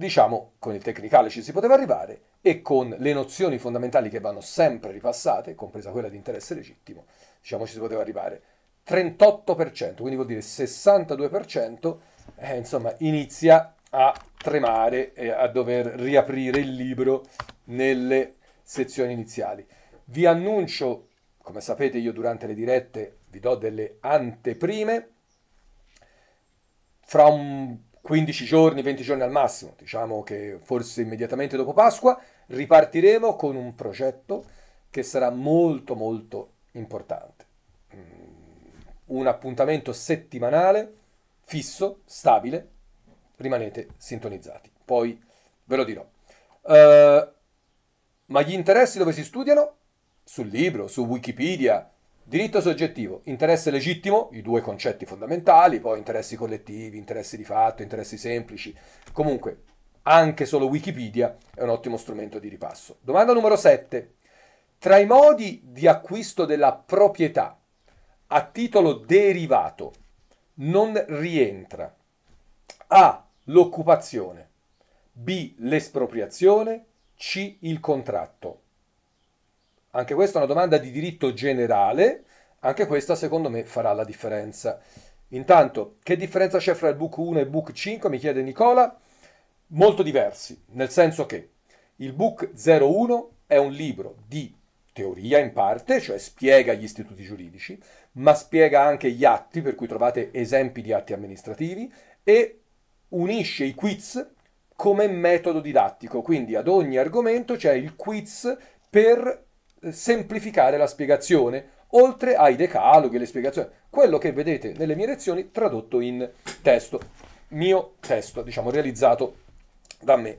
diciamo con il tecnicale ci si poteva arrivare e con le nozioni fondamentali che vanno sempre ripassate, compresa quella di interesse legittimo, diciamo ci si poteva arrivare. 38%, quindi vuol dire 62%, eh, insomma inizia a tremare e a dover riaprire il libro nelle sezioni iniziali. Vi annuncio, come sapete io durante le dirette vi do delle anteprime, fra un 15 giorni, 20 giorni al massimo, diciamo che forse immediatamente dopo Pasqua, ripartiremo con un progetto che sarà molto molto importante. Mm, un appuntamento settimanale, fisso, stabile, rimanete sintonizzati, poi ve lo dirò. Uh, ma gli interessi dove si studiano? Sul libro, su Wikipedia, Diritto soggettivo, interesse legittimo, i due concetti fondamentali, poi interessi collettivi, interessi di fatto, interessi semplici. Comunque, anche solo Wikipedia è un ottimo strumento di ripasso. Domanda numero 7. Tra i modi di acquisto della proprietà a titolo derivato non rientra A. L'occupazione, B. L'espropriazione, C. Il contratto. Anche questa è una domanda di diritto generale, anche questa secondo me farà la differenza. Intanto, che differenza c'è fra il book 1 e il book 5? Mi chiede Nicola. Molto diversi, nel senso che il book 01 è un libro di teoria in parte, cioè spiega gli istituti giuridici, ma spiega anche gli atti, per cui trovate esempi di atti amministrativi, e unisce i quiz come metodo didattico, quindi ad ogni argomento c'è il quiz per semplificare la spiegazione, oltre ai decaloghi le spiegazioni, quello che vedete nelle mie lezioni tradotto in testo, mio testo, diciamo, realizzato da me.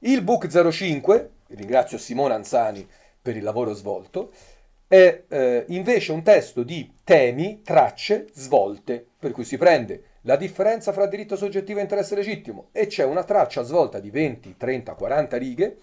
Il book 05, ringrazio Simone Anzani per il lavoro svolto, è eh, invece un testo di temi, tracce, svolte, per cui si prende la differenza fra diritto soggettivo e interesse legittimo e c'è una traccia svolta di 20, 30, 40 righe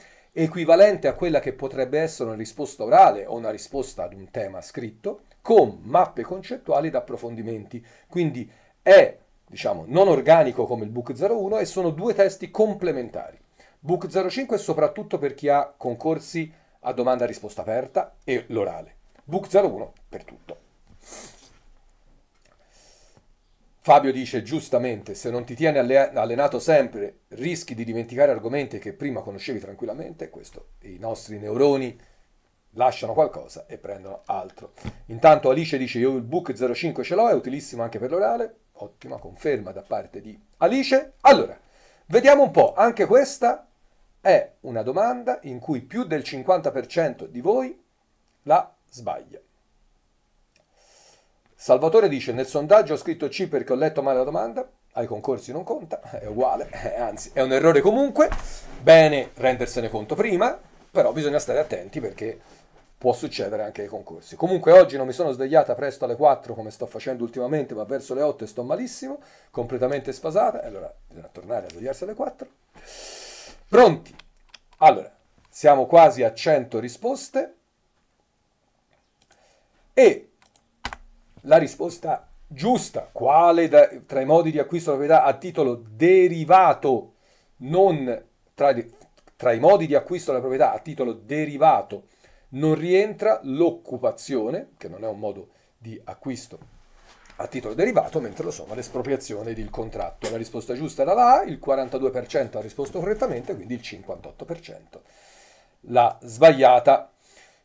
equivalente a quella che potrebbe essere una risposta orale o una risposta ad un tema scritto, con mappe concettuali ed approfondimenti. Quindi è, diciamo, non organico come il Book 01 e sono due testi complementari. Book 05 è soprattutto per chi ha concorsi a domanda-risposta aperta e l'orale. Book 01 per tutto. Fabio dice giustamente, se non ti tieni allenato sempre rischi di dimenticare argomenti che prima conoscevi tranquillamente, questo i nostri neuroni lasciano qualcosa e prendono altro. Intanto Alice dice io il book 05 ce l'ho, è utilissimo anche per l'orale, ottima conferma da parte di Alice. Allora, vediamo un po', anche questa è una domanda in cui più del 50% di voi la sbaglia. Salvatore dice nel sondaggio ho scritto C perché ho letto male la domanda, ai concorsi non conta, è uguale, eh, anzi è un errore comunque, bene rendersene conto prima, però bisogna stare attenti perché può succedere anche ai concorsi. Comunque oggi non mi sono svegliata presto alle 4 come sto facendo ultimamente, ma verso le 8 sto malissimo, completamente sfasata, e allora bisogna tornare a svegliarsi alle 4. Pronti? Allora, siamo quasi a 100 risposte e la risposta giusta. Quale da, tra i modi di acquisto della proprietà a titolo derivato, non tra, tra i modi di acquisto della proprietà a titolo derivato, non rientra l'occupazione, che non è un modo di acquisto a titolo derivato, mentre lo sono l'espropriazione ed il contratto. La risposta giusta era la A, il 42% ha risposto correttamente, quindi il 58%. La sbagliata.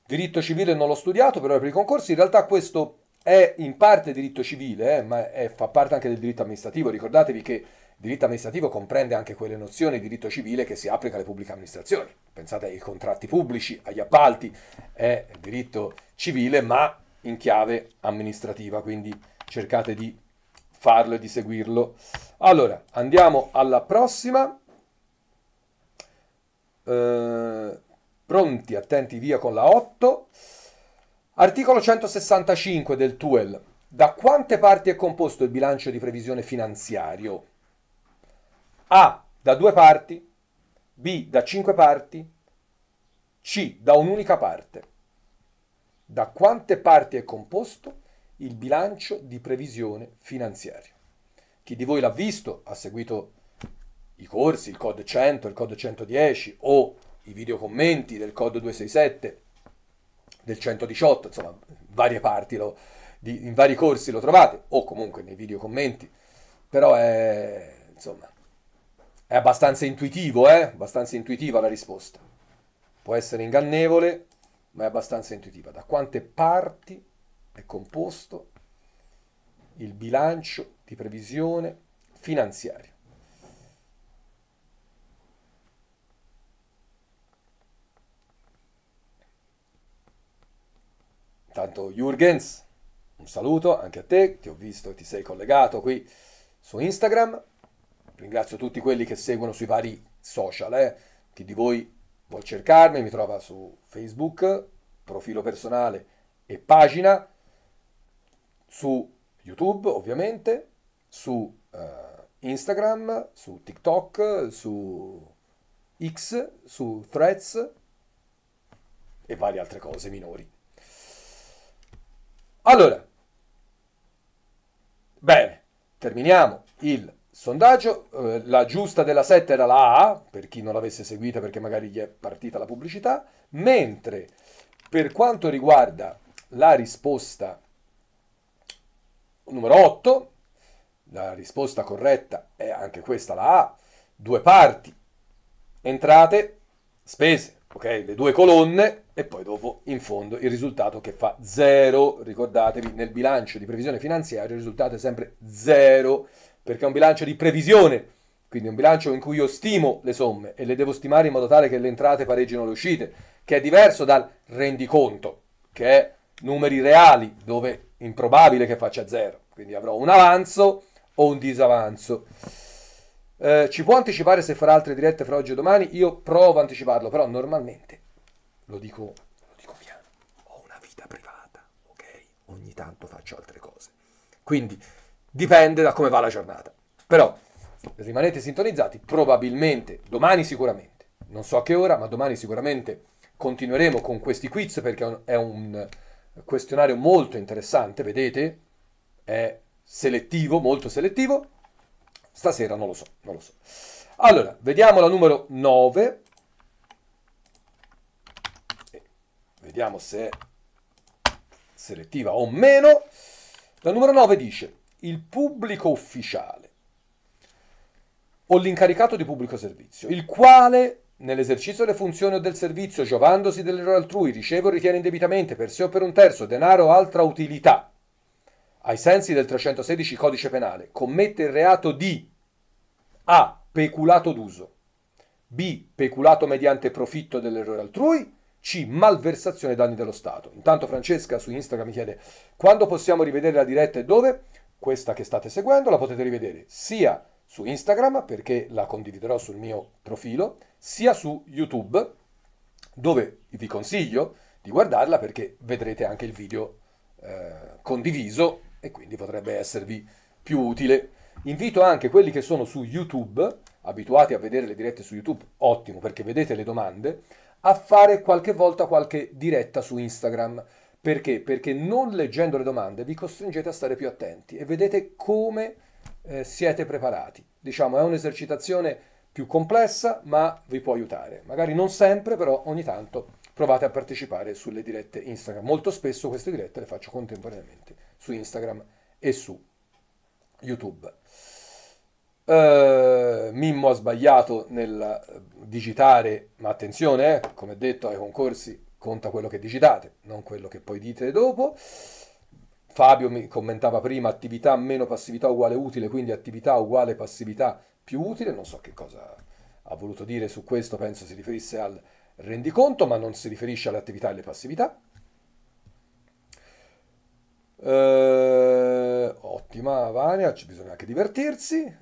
Diritto civile non l'ho studiato, però per i concorsi in realtà questo è in parte diritto civile, eh, ma è, fa parte anche del diritto amministrativo. Ricordatevi che il diritto amministrativo comprende anche quelle nozioni di diritto civile che si applica alle pubbliche amministrazioni. Pensate ai contratti pubblici, agli appalti, è diritto civile ma in chiave amministrativa, quindi cercate di farlo e di seguirlo. Allora, andiamo alla prossima. Eh, pronti, attenti via con la 8. Articolo 165 del TUEL. Da quante parti è composto il bilancio di previsione finanziario? A. Da due parti. B. Da cinque parti. C. Da un'unica parte. Da quante parti è composto il bilancio di previsione finanziaria? Chi di voi l'ha visto, ha seguito i corsi, il COD 100, il COD 110 o i video commenti del COD 267 del 118, insomma, varie parti, lo, di, in vari corsi lo trovate, o comunque nei video commenti, però è, insomma, è abbastanza intuitivo, eh? abbastanza intuitiva la risposta. Può essere ingannevole, ma è abbastanza intuitiva. Da quante parti è composto il bilancio di previsione finanziaria? Intanto Jurgens, un saluto anche a te, ti ho visto e ti sei collegato qui su Instagram. Ringrazio tutti quelli che seguono sui vari social. Eh. Chi di voi vuol cercarmi mi trova su Facebook, profilo personale e pagina, su YouTube ovviamente, su uh, Instagram, su TikTok, su X, su Threads e varie altre cose minori. Allora, bene, terminiamo il sondaggio. Eh, la giusta della 7 era la A, per chi non l'avesse seguita perché magari gli è partita la pubblicità, mentre per quanto riguarda la risposta numero 8, la risposta corretta è anche questa la A, due parti, entrate, spese ok? Le due colonne e poi dopo in fondo il risultato che fa 0, ricordatevi nel bilancio di previsione finanziaria il risultato è sempre 0 perché è un bilancio di previsione, quindi è un bilancio in cui io stimo le somme e le devo stimare in modo tale che le entrate pareggino le uscite, che è diverso dal rendiconto, che è numeri reali dove è improbabile che faccia 0, quindi avrò un avanzo o un disavanzo. Eh, ci può anticipare se farà altre dirette fra oggi e domani? Io provo a anticiparlo, però normalmente lo dico, lo dico piano. Ho una vita privata, ok? Ogni tanto faccio altre cose. Quindi dipende da come va la giornata. Però rimanete sintonizzati, probabilmente domani sicuramente. Non so a che ora, ma domani sicuramente continueremo con questi quiz perché è un questionario molto interessante, vedete? È selettivo, molto selettivo Stasera non lo so, non lo so. Allora, vediamo la numero 9. Vediamo se è selettiva o meno. La numero 9 dice il pubblico ufficiale o l'incaricato di pubblico servizio, il quale nell'esercizio delle funzioni o del servizio, giovandosi dell'errore altrui, riceve o ritiene indebitamente per sé o per un terzo denaro o altra utilità ai sensi del 316 codice penale, commette il reato di A. Peculato d'uso, B. Peculato mediante profitto dell'errore altrui, C. Malversazione danni dello Stato. Intanto Francesca su Instagram mi chiede quando possiamo rivedere la diretta e dove? Questa che state seguendo la potete rivedere sia su Instagram perché la condividerò sul mio profilo, sia su YouTube dove vi consiglio di guardarla perché vedrete anche il video eh, condiviso e quindi potrebbe esservi più utile. Invito anche quelli che sono su YouTube, abituati a vedere le dirette su YouTube, ottimo perché vedete le domande, a fare qualche volta qualche diretta su Instagram. Perché? Perché non leggendo le domande vi costringete a stare più attenti e vedete come eh, siete preparati. Diciamo, è un'esercitazione più complessa, ma vi può aiutare. Magari non sempre, però ogni tanto provate a partecipare sulle dirette Instagram. Molto spesso queste dirette le faccio contemporaneamente su Instagram e su YouTube. Uh, Mimmo ha sbagliato nel digitare, ma attenzione, eh, come detto ai concorsi conta quello che digitate, non quello che poi dite dopo. Fabio mi commentava prima attività meno passività uguale utile, quindi attività uguale passività più utile, non so che cosa ha voluto dire su questo, penso si riferisse al rendiconto, ma non si riferisce alle attività e alle passività. Eh, ottima Vania, ci bisogna anche divertirsi.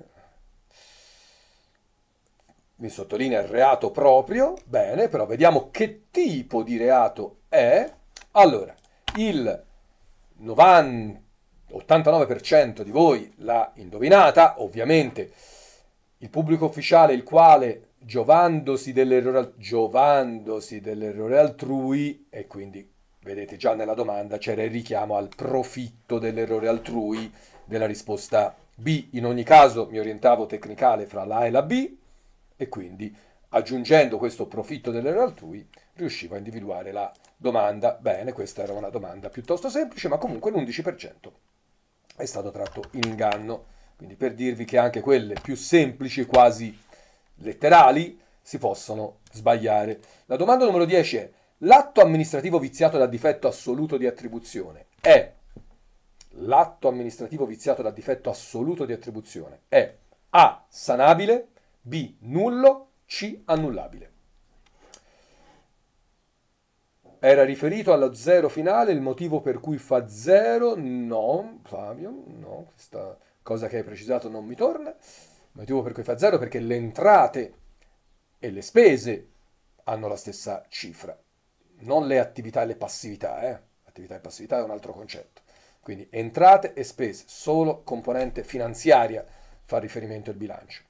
Mi sottolinea il reato proprio, bene, però vediamo che tipo di reato è. Allora, il 90, 89% di voi l'ha indovinata, ovviamente il pubblico ufficiale il quale giovandosi dell'errore, giovandosi dell'errore altrui e quindi vedete già nella domanda c'era il richiamo al profitto dell'errore altrui della risposta B. In ogni caso mi orientavo tecnicale fra la A e la B e quindi aggiungendo questo profitto dell'errore altrui riuscivo a individuare la domanda. Bene, questa era una domanda piuttosto semplice, ma comunque l'11% è stato tratto in inganno. Quindi per dirvi che anche quelle più semplici, quasi letterali, si possono sbagliare. La domanda numero 10 è L'atto amministrativo viziato da difetto assoluto di attribuzione è l'atto amministrativo viziato da difetto assoluto di attribuzione è A sanabile, B nullo, C annullabile. Era riferito allo zero finale il motivo per cui fa zero? No, Fabio, no, questa cosa che hai precisato non mi torna. Il motivo per cui fa zero è perché le entrate e le spese hanno la stessa cifra non le attività e le passività, eh? attività e passività è un altro concetto. Quindi entrate e spese, solo componente finanziaria fa riferimento il bilancio.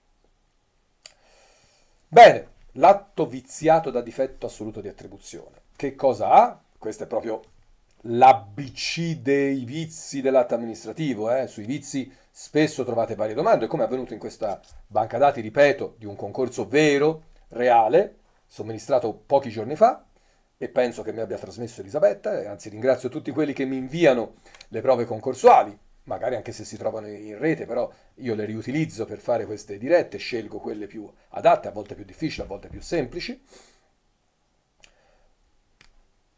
Bene, l'atto viziato da difetto assoluto di attribuzione. Che cosa ha? Questo è proprio l'ABC dei vizi dell'atto amministrativo, eh? sui vizi spesso trovate varie domande, come è avvenuto in questa banca dati, ripeto, di un concorso vero, reale, somministrato pochi giorni fa, e penso che mi abbia trasmesso Elisabetta, anzi ringrazio tutti quelli che mi inviano le prove concorsuali, magari anche se si trovano in rete, però io le riutilizzo per fare queste dirette, scelgo quelle più adatte, a volte più difficili, a volte più semplici.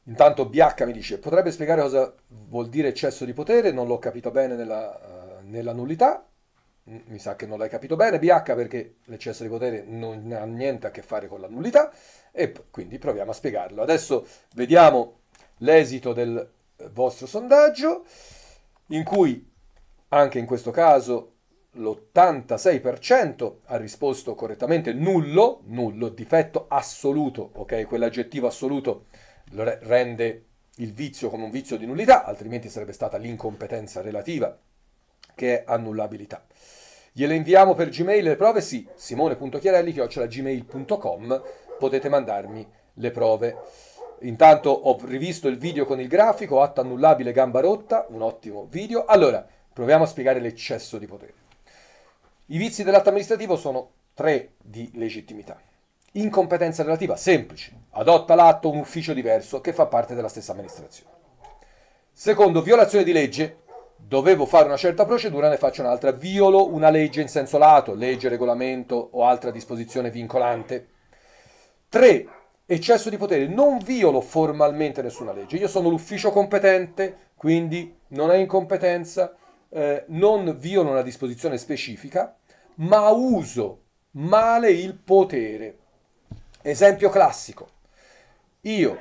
Intanto BH mi dice, potrebbe spiegare cosa vuol dire eccesso di potere, non l'ho capito bene nella, uh, nella nullità, mi sa che non l'hai capito bene, BH, perché l'eccesso di potere non ha niente a che fare con la nullità, e quindi proviamo a spiegarlo. Adesso vediamo l'esito del eh, vostro sondaggio, in cui anche in questo caso l'86% ha risposto correttamente nullo, nullo, difetto assoluto, ok? Quell'aggettivo assoluto rende il vizio come un vizio di nullità, altrimenti sarebbe stata l'incompetenza relativa che è annullabilità. Gliele inviamo per Gmail le prove? Sì, simone.chiarelli.gmail.com potete mandarmi le prove. Intanto ho rivisto il video con il grafico, atto annullabile gamba rotta, un ottimo video. Allora, proviamo a spiegare l'eccesso di potere. I vizi dell'atto amministrativo sono tre di legittimità. Incompetenza relativa, semplice. Adotta l'atto un ufficio diverso che fa parte della stessa amministrazione. Secondo, violazione di legge, dovevo fare una certa procedura, ne faccio un'altra, violo una legge in senso lato, legge, regolamento o altra disposizione vincolante. 3. Eccesso di potere, non violo formalmente nessuna legge, io sono l'ufficio competente, quindi non è incompetenza, eh, non violo una disposizione specifica, ma uso male il potere. Esempio classico, io,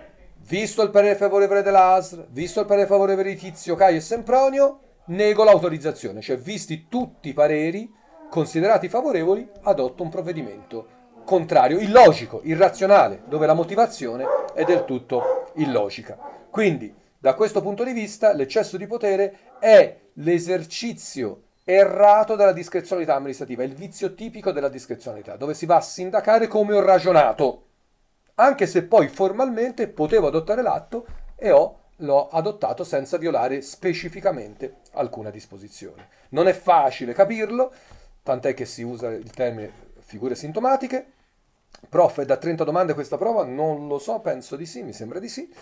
visto il parere favorevole dell'ASR, visto il parere favorevole di Tizio, Caio e Sempronio, nego l'autorizzazione, cioè visti tutti i pareri considerati favorevoli, adotto un provvedimento contrario, illogico, irrazionale, dove la motivazione è del tutto illogica. Quindi, da questo punto di vista, l'eccesso di potere è l'esercizio errato della discrezionalità amministrativa, il vizio tipico della discrezionalità, dove si va a sindacare come ho ragionato, anche se poi formalmente potevo adottare l'atto e ho l'ho adottato senza violare specificamente alcuna disposizione. Non è facile capirlo, tant'è che si usa il termine figure sintomatiche. Prof, è da 30 domande questa prova? Non lo so, penso di sì, mi sembra di sì.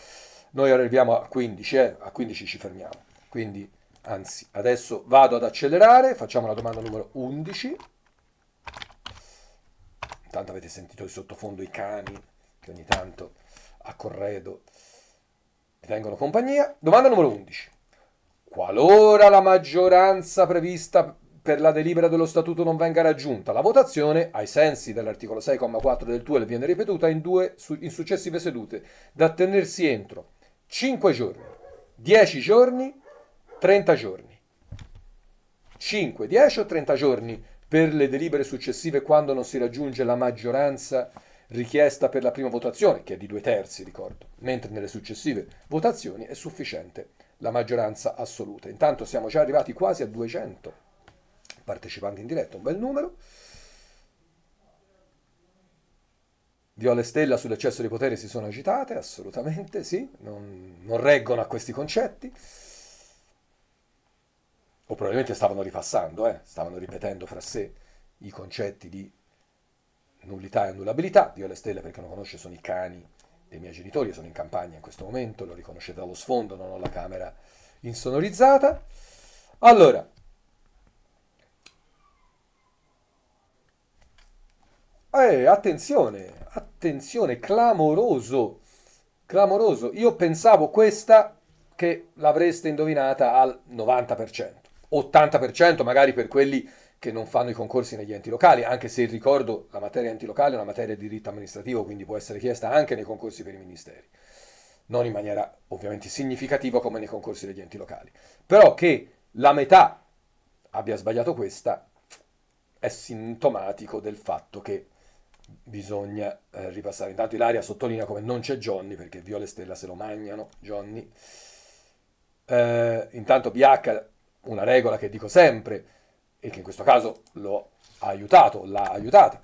Noi arriviamo a 15, eh? a 15 ci fermiamo. Quindi, anzi, adesso vado ad accelerare, facciamo la domanda numero 11. Intanto avete sentito di sottofondo i cani che ogni tanto a corredo tengono compagnia. Domanda numero 11. Qualora la maggioranza prevista per la delibera dello statuto non venga raggiunta, la votazione, ai sensi dell'articolo 6,4 del TUEL, viene ripetuta in, due, in successive sedute, da tenersi entro 5 giorni, 10 giorni, 30 giorni. 5, 10 o 30 giorni per le delibere successive quando non si raggiunge la maggioranza richiesta per la prima votazione, che è di due terzi, ricordo, mentre nelle successive votazioni è sufficiente la maggioranza assoluta. Intanto siamo già arrivati quasi a 200 partecipanti in diretta, un bel numero. Viola e Stella sull'eccesso di potere si sono agitate, assolutamente sì, non, non reggono a questi concetti. O probabilmente stavano ripassando, eh? stavano ripetendo fra sé i concetti di nullità e annullabilità, Dio e le stelle perché non conosce sono i cani dei miei genitori, sono in campagna in questo momento, lo riconoscete dallo sfondo, non ho la camera insonorizzata. Allora, eh, attenzione, attenzione, clamoroso, clamoroso, io pensavo questa che l'avreste indovinata al 90%, 80% magari per quelli che non fanno i concorsi negli enti locali, anche se ricordo la materia antilocale è una materia di diritto amministrativo, quindi può essere chiesta anche nei concorsi per i ministeri, non in maniera ovviamente significativa come nei concorsi degli enti locali, però che la metà abbia sbagliato questa è sintomatico del fatto che bisogna eh, ripassare. Intanto Ilaria sottolinea come non c'è Johnny, perché Viola e Stella se lo mangiano, Johnny. Eh, intanto BH, una regola che dico sempre, e che in questo caso l'ho aiutato, l'ha aiutata.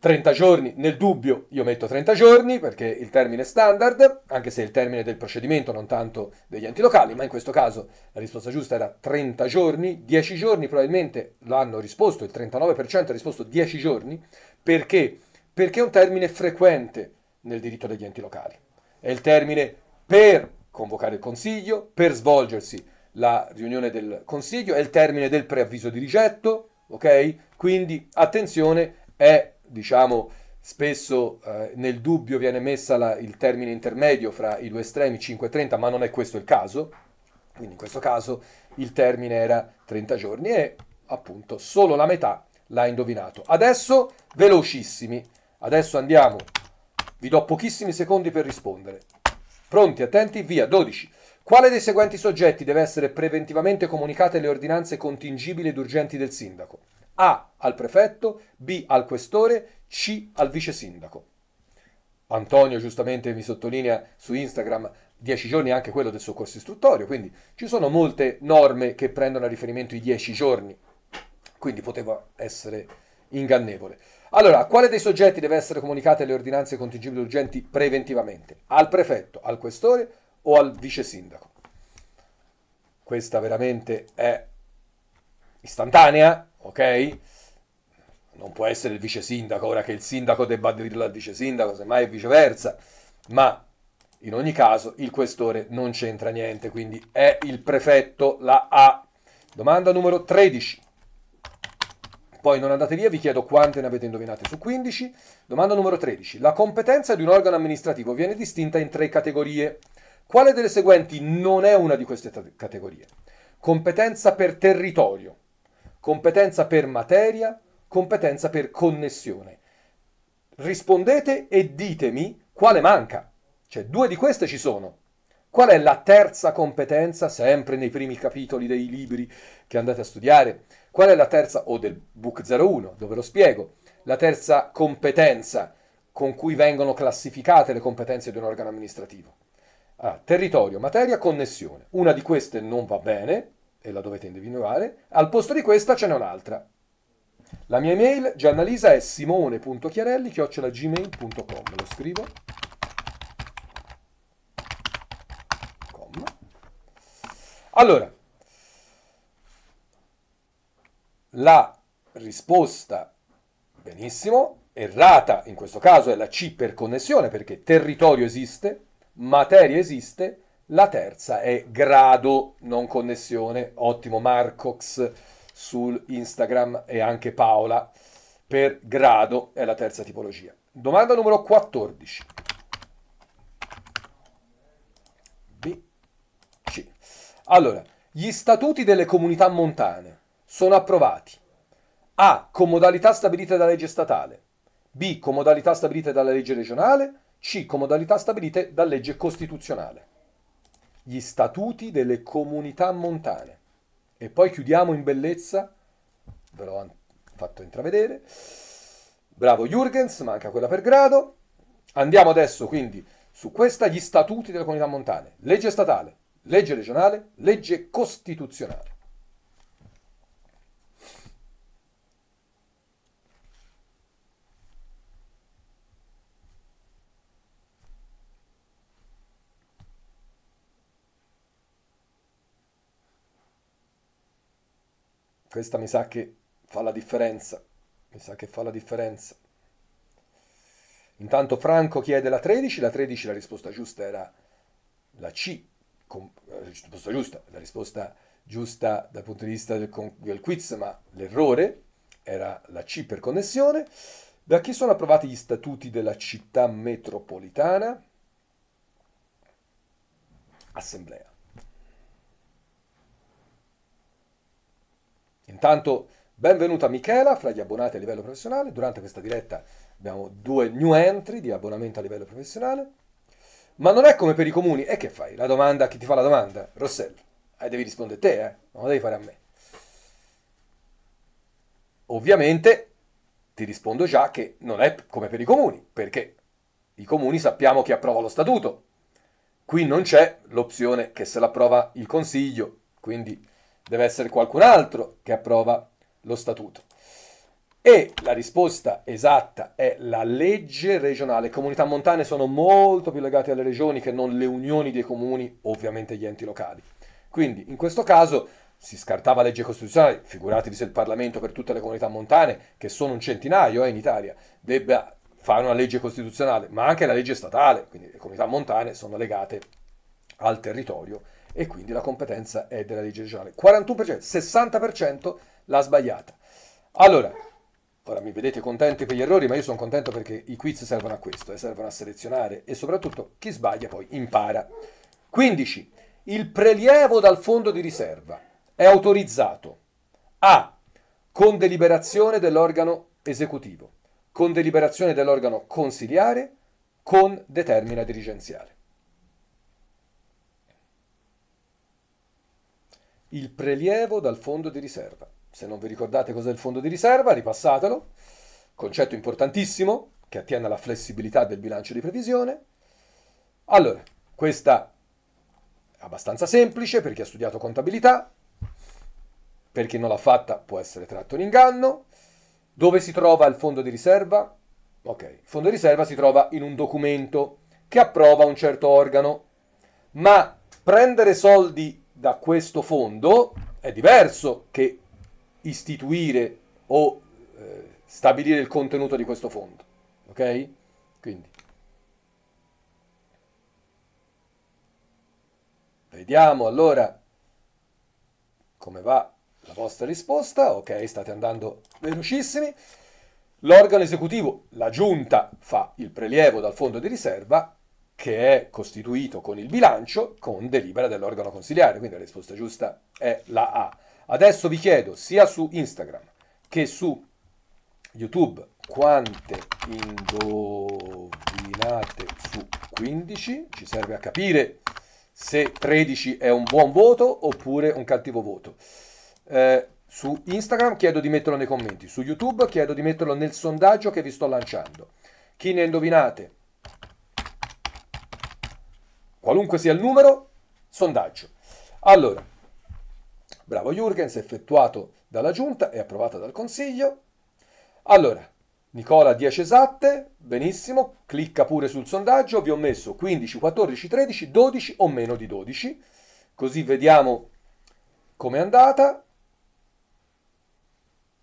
30 giorni, nel dubbio io metto 30 giorni perché il termine standard, anche se è il termine del procedimento non tanto degli enti locali, ma in questo caso la risposta giusta era 30 giorni, 10 giorni probabilmente lo hanno risposto, il 39% ha risposto 10 giorni, perché? Perché è un termine frequente nel diritto degli enti locali, è il termine per convocare il consiglio, per svolgersi la riunione del Consiglio, è il termine del preavviso di rigetto, ok? Quindi attenzione, è diciamo spesso eh, nel dubbio viene messa la, il termine intermedio fra i due estremi 5-30, ma non è questo il caso. Quindi in questo caso il termine era 30 giorni e appunto solo la metà l'ha indovinato. Adesso velocissimi, adesso andiamo, vi do pochissimi secondi per rispondere. Pronti, attenti, via, 12. Quale dei seguenti soggetti deve essere preventivamente comunicate le ordinanze contingibili ed urgenti del sindaco? A. Al prefetto, B. Al questore, C. Al vice sindaco. Antonio giustamente mi sottolinea su Instagram 10 giorni anche quello del suo corso istruttorio, quindi ci sono molte norme che prendono a riferimento i 10 giorni, quindi poteva essere ingannevole. Allora, a quale dei soggetti deve essere comunicate le ordinanze contingibili urgenti preventivamente? Al prefetto, al questore, o al vice sindaco. Questa veramente è istantanea, ok? Non può essere il vice sindaco, ora che il sindaco debba dirlo al vice sindaco, semmai è viceversa, ma in ogni caso il questore non c'entra niente, quindi è il prefetto la A. Domanda numero 13. Poi non andate via, vi chiedo quante ne avete indovinate su 15. Domanda numero 13. La competenza di un organo amministrativo viene distinta in tre categorie. Quale delle seguenti non è una di queste categorie? Competenza per territorio, competenza per materia, competenza per connessione. Rispondete e ditemi quale manca. Cioè, due di queste ci sono. Qual è la terza competenza, sempre nei primi capitoli dei libri che andate a studiare? Qual è la terza, o del Book 01, dove lo spiego, la terza competenza con cui vengono classificate le competenze di un organo amministrativo? Ah, territorio, materia, connessione. Una di queste non va bene, e la dovete individuare. al posto di questa ce n'è un'altra. La mia email, Giannalisa, è simone.chiarelli.gmail.com Lo scrivo. Com. Allora, la risposta, benissimo, errata in questo caso è la C per connessione, perché territorio esiste, materia esiste, la terza è grado, non connessione. Ottimo Marcox su Instagram e anche Paola per grado è la terza tipologia. Domanda numero 14. B, C. Allora, gli statuti delle comunità montane sono approvati A. con modalità stabilite dalla legge statale B. con modalità stabilite dalla legge regionale c. Con modalità stabilite da legge costituzionale. Gli statuti delle comunità montane. E poi chiudiamo in bellezza, ve l'ho fatto intravedere. Bravo Jurgens, manca quella per grado. Andiamo adesso quindi su questa gli statuti delle comunità montane. Legge statale, legge regionale, legge costituzionale. Questa mi sa che fa la differenza. Mi sa che fa la differenza. Intanto Franco chiede la 13, la 13 la risposta giusta era la C, eh, la risposta giusta, la risposta giusta dal punto di vista del, del quiz, ma l'errore era la C per connessione. Da chi sono approvati gli statuti della città metropolitana? Assemblea. Intanto benvenuta Michela fra gli abbonati a livello professionale, durante questa diretta abbiamo due new entry di abbonamento a livello professionale, ma non è come per i comuni, e che fai? La domanda, chi ti fa la domanda? Rossella, eh, devi rispondere te, eh? non lo devi fare a me. Ovviamente ti rispondo già che non è come per i comuni, perché i comuni sappiamo chi approva lo statuto. Qui non c'è l'opzione che se l'approva il Consiglio, quindi deve essere qualcun altro che approva lo statuto. E la risposta esatta è la legge regionale. Le Comunità montane sono molto più legate alle regioni che non le unioni dei comuni, ovviamente gli enti locali. Quindi in questo caso si scartava legge costituzionale, figuratevi se il Parlamento per tutte le comunità montane, che sono un centinaio eh, in Italia, debba fare una legge costituzionale, ma anche la legge statale, quindi le comunità montane sono legate al territorio e quindi la competenza è della legge regionale. 41%, 60% l'ha sbagliata. Allora, ora mi vedete contenti per gli errori, ma io sono contento perché i quiz servono a questo, eh, servono a selezionare e soprattutto chi sbaglia poi impara. 15. Il prelievo dal fondo di riserva è autorizzato a con deliberazione dell'organo esecutivo, con deliberazione dell'organo consiliare, con determina dirigenziale. il prelievo dal fondo di riserva. Se non vi ricordate cos'è il fondo di riserva, ripassatelo. Concetto importantissimo che attiene alla flessibilità del bilancio di previsione. Allora, questa è abbastanza semplice per chi ha studiato contabilità, per chi non l'ha fatta può essere tratto in inganno. Dove si trova il fondo di riserva? Ok, il fondo di riserva si trova in un documento che approva un certo organo, ma prendere soldi da questo fondo è diverso che istituire o eh, stabilire il contenuto di questo fondo. Ok? Quindi. Vediamo allora come va la vostra risposta. Ok, state andando velocissimi. L'organo esecutivo, la giunta, fa il prelievo dal fondo di riserva che è costituito con il bilancio con delibera dell'organo consiliare, quindi la risposta giusta è la A. Adesso vi chiedo sia su Instagram che su YouTube quante indovinate su 15, ci serve a capire se 13 è un buon voto oppure un cattivo voto. Eh, su Instagram chiedo di metterlo nei commenti, su YouTube chiedo di metterlo nel sondaggio che vi sto lanciando. Chi ne indovinate Qualunque sia il numero, sondaggio. Allora, bravo Jurgens, effettuato dalla Giunta e approvato dal Consiglio. Allora, Nicola 10 esatte, benissimo, clicca pure sul sondaggio, vi ho messo 15, 14, 13, 12 o meno di 12, così vediamo com'è andata.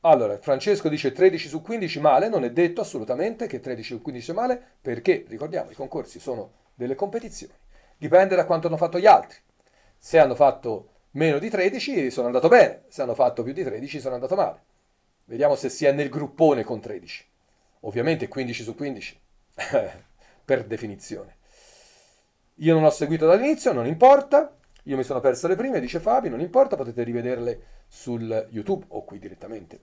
Allora, Francesco dice 13 su 15 male, non è detto assolutamente che 13 su 15 sia male, perché ricordiamo i concorsi sono delle competizioni dipende da quanto hanno fatto gli altri. Se hanno fatto meno di 13 sono andato bene, se hanno fatto più di 13 sono andato male. Vediamo se si è nel gruppone con 13. Ovviamente 15 su 15, (laughs) per definizione. Io non ho seguito dall'inizio, non importa. Io mi sono perso le prime, dice Fabi, non importa, potete rivederle sul YouTube o qui direttamente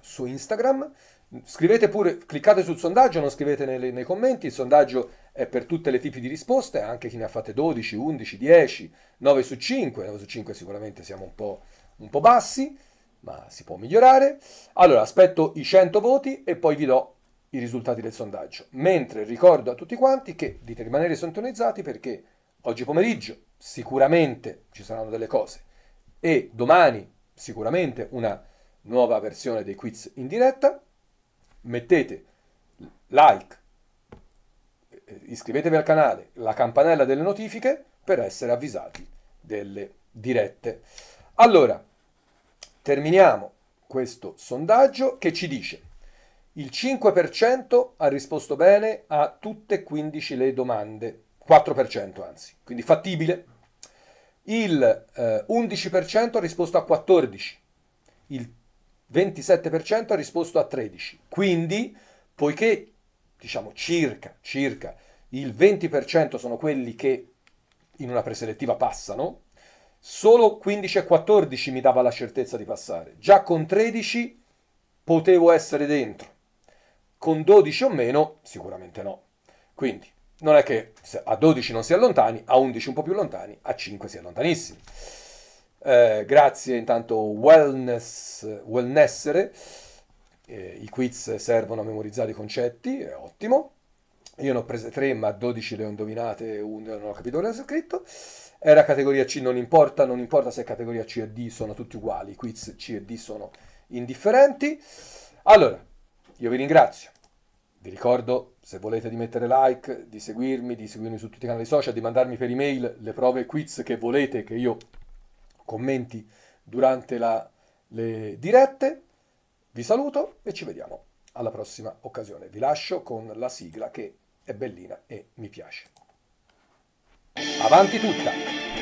su Instagram. Scrivete pure, cliccate sul sondaggio, non scrivete nei, nei commenti, il sondaggio per tutti i tipi di risposte, anche chi ne ha fatte 12, 11, 10, 9 su 5, 9 su 5 sicuramente siamo un po', un po bassi, ma si può migliorare. Allora aspetto i 100 voti e poi vi do i risultati del sondaggio. Mentre ricordo a tutti quanti che di rimanere sintonizzati perché oggi pomeriggio sicuramente ci saranno delle cose e domani sicuramente una nuova versione dei quiz in diretta. Mettete like, eh, iscrivetevi al canale, la campanella delle notifiche per essere avvisati delle dirette. Allora, terminiamo questo sondaggio che ci dice il 5% ha risposto bene a tutte e 15 le domande, 4% anzi, quindi fattibile. Il eh, 11% ha risposto a 14, il 27% ha risposto a 13. Quindi, poiché diciamo circa, circa il 20% sono quelli che in una preselettiva passano, solo 15 e 14 mi dava la certezza di passare, già con 13 potevo essere dentro, con 12 o meno sicuramente no. Quindi non è che a 12 non si allontani, a 11 un po' più lontani, a 5 si allontanissimi. Eh, grazie intanto wellness, wellnessere eh, i quiz servono a memorizzare i concetti, è ottimo. Io ne ho prese 3, ma 12 le ho indovinate, uno non ho capito cosa ho scritto. Era categoria C, non importa, non importa se è categoria C e D, sono tutti uguali, i quiz C e D sono indifferenti. Allora, io vi ringrazio. Vi ricordo, se volete, di mettere like, di seguirmi, di seguirmi su tutti i canali social, di mandarmi per email le prove quiz che volete che io commenti durante la, le dirette. Vi saluto e ci vediamo alla prossima occasione. Vi lascio con la sigla che è bellina e mi piace. Avanti tutta!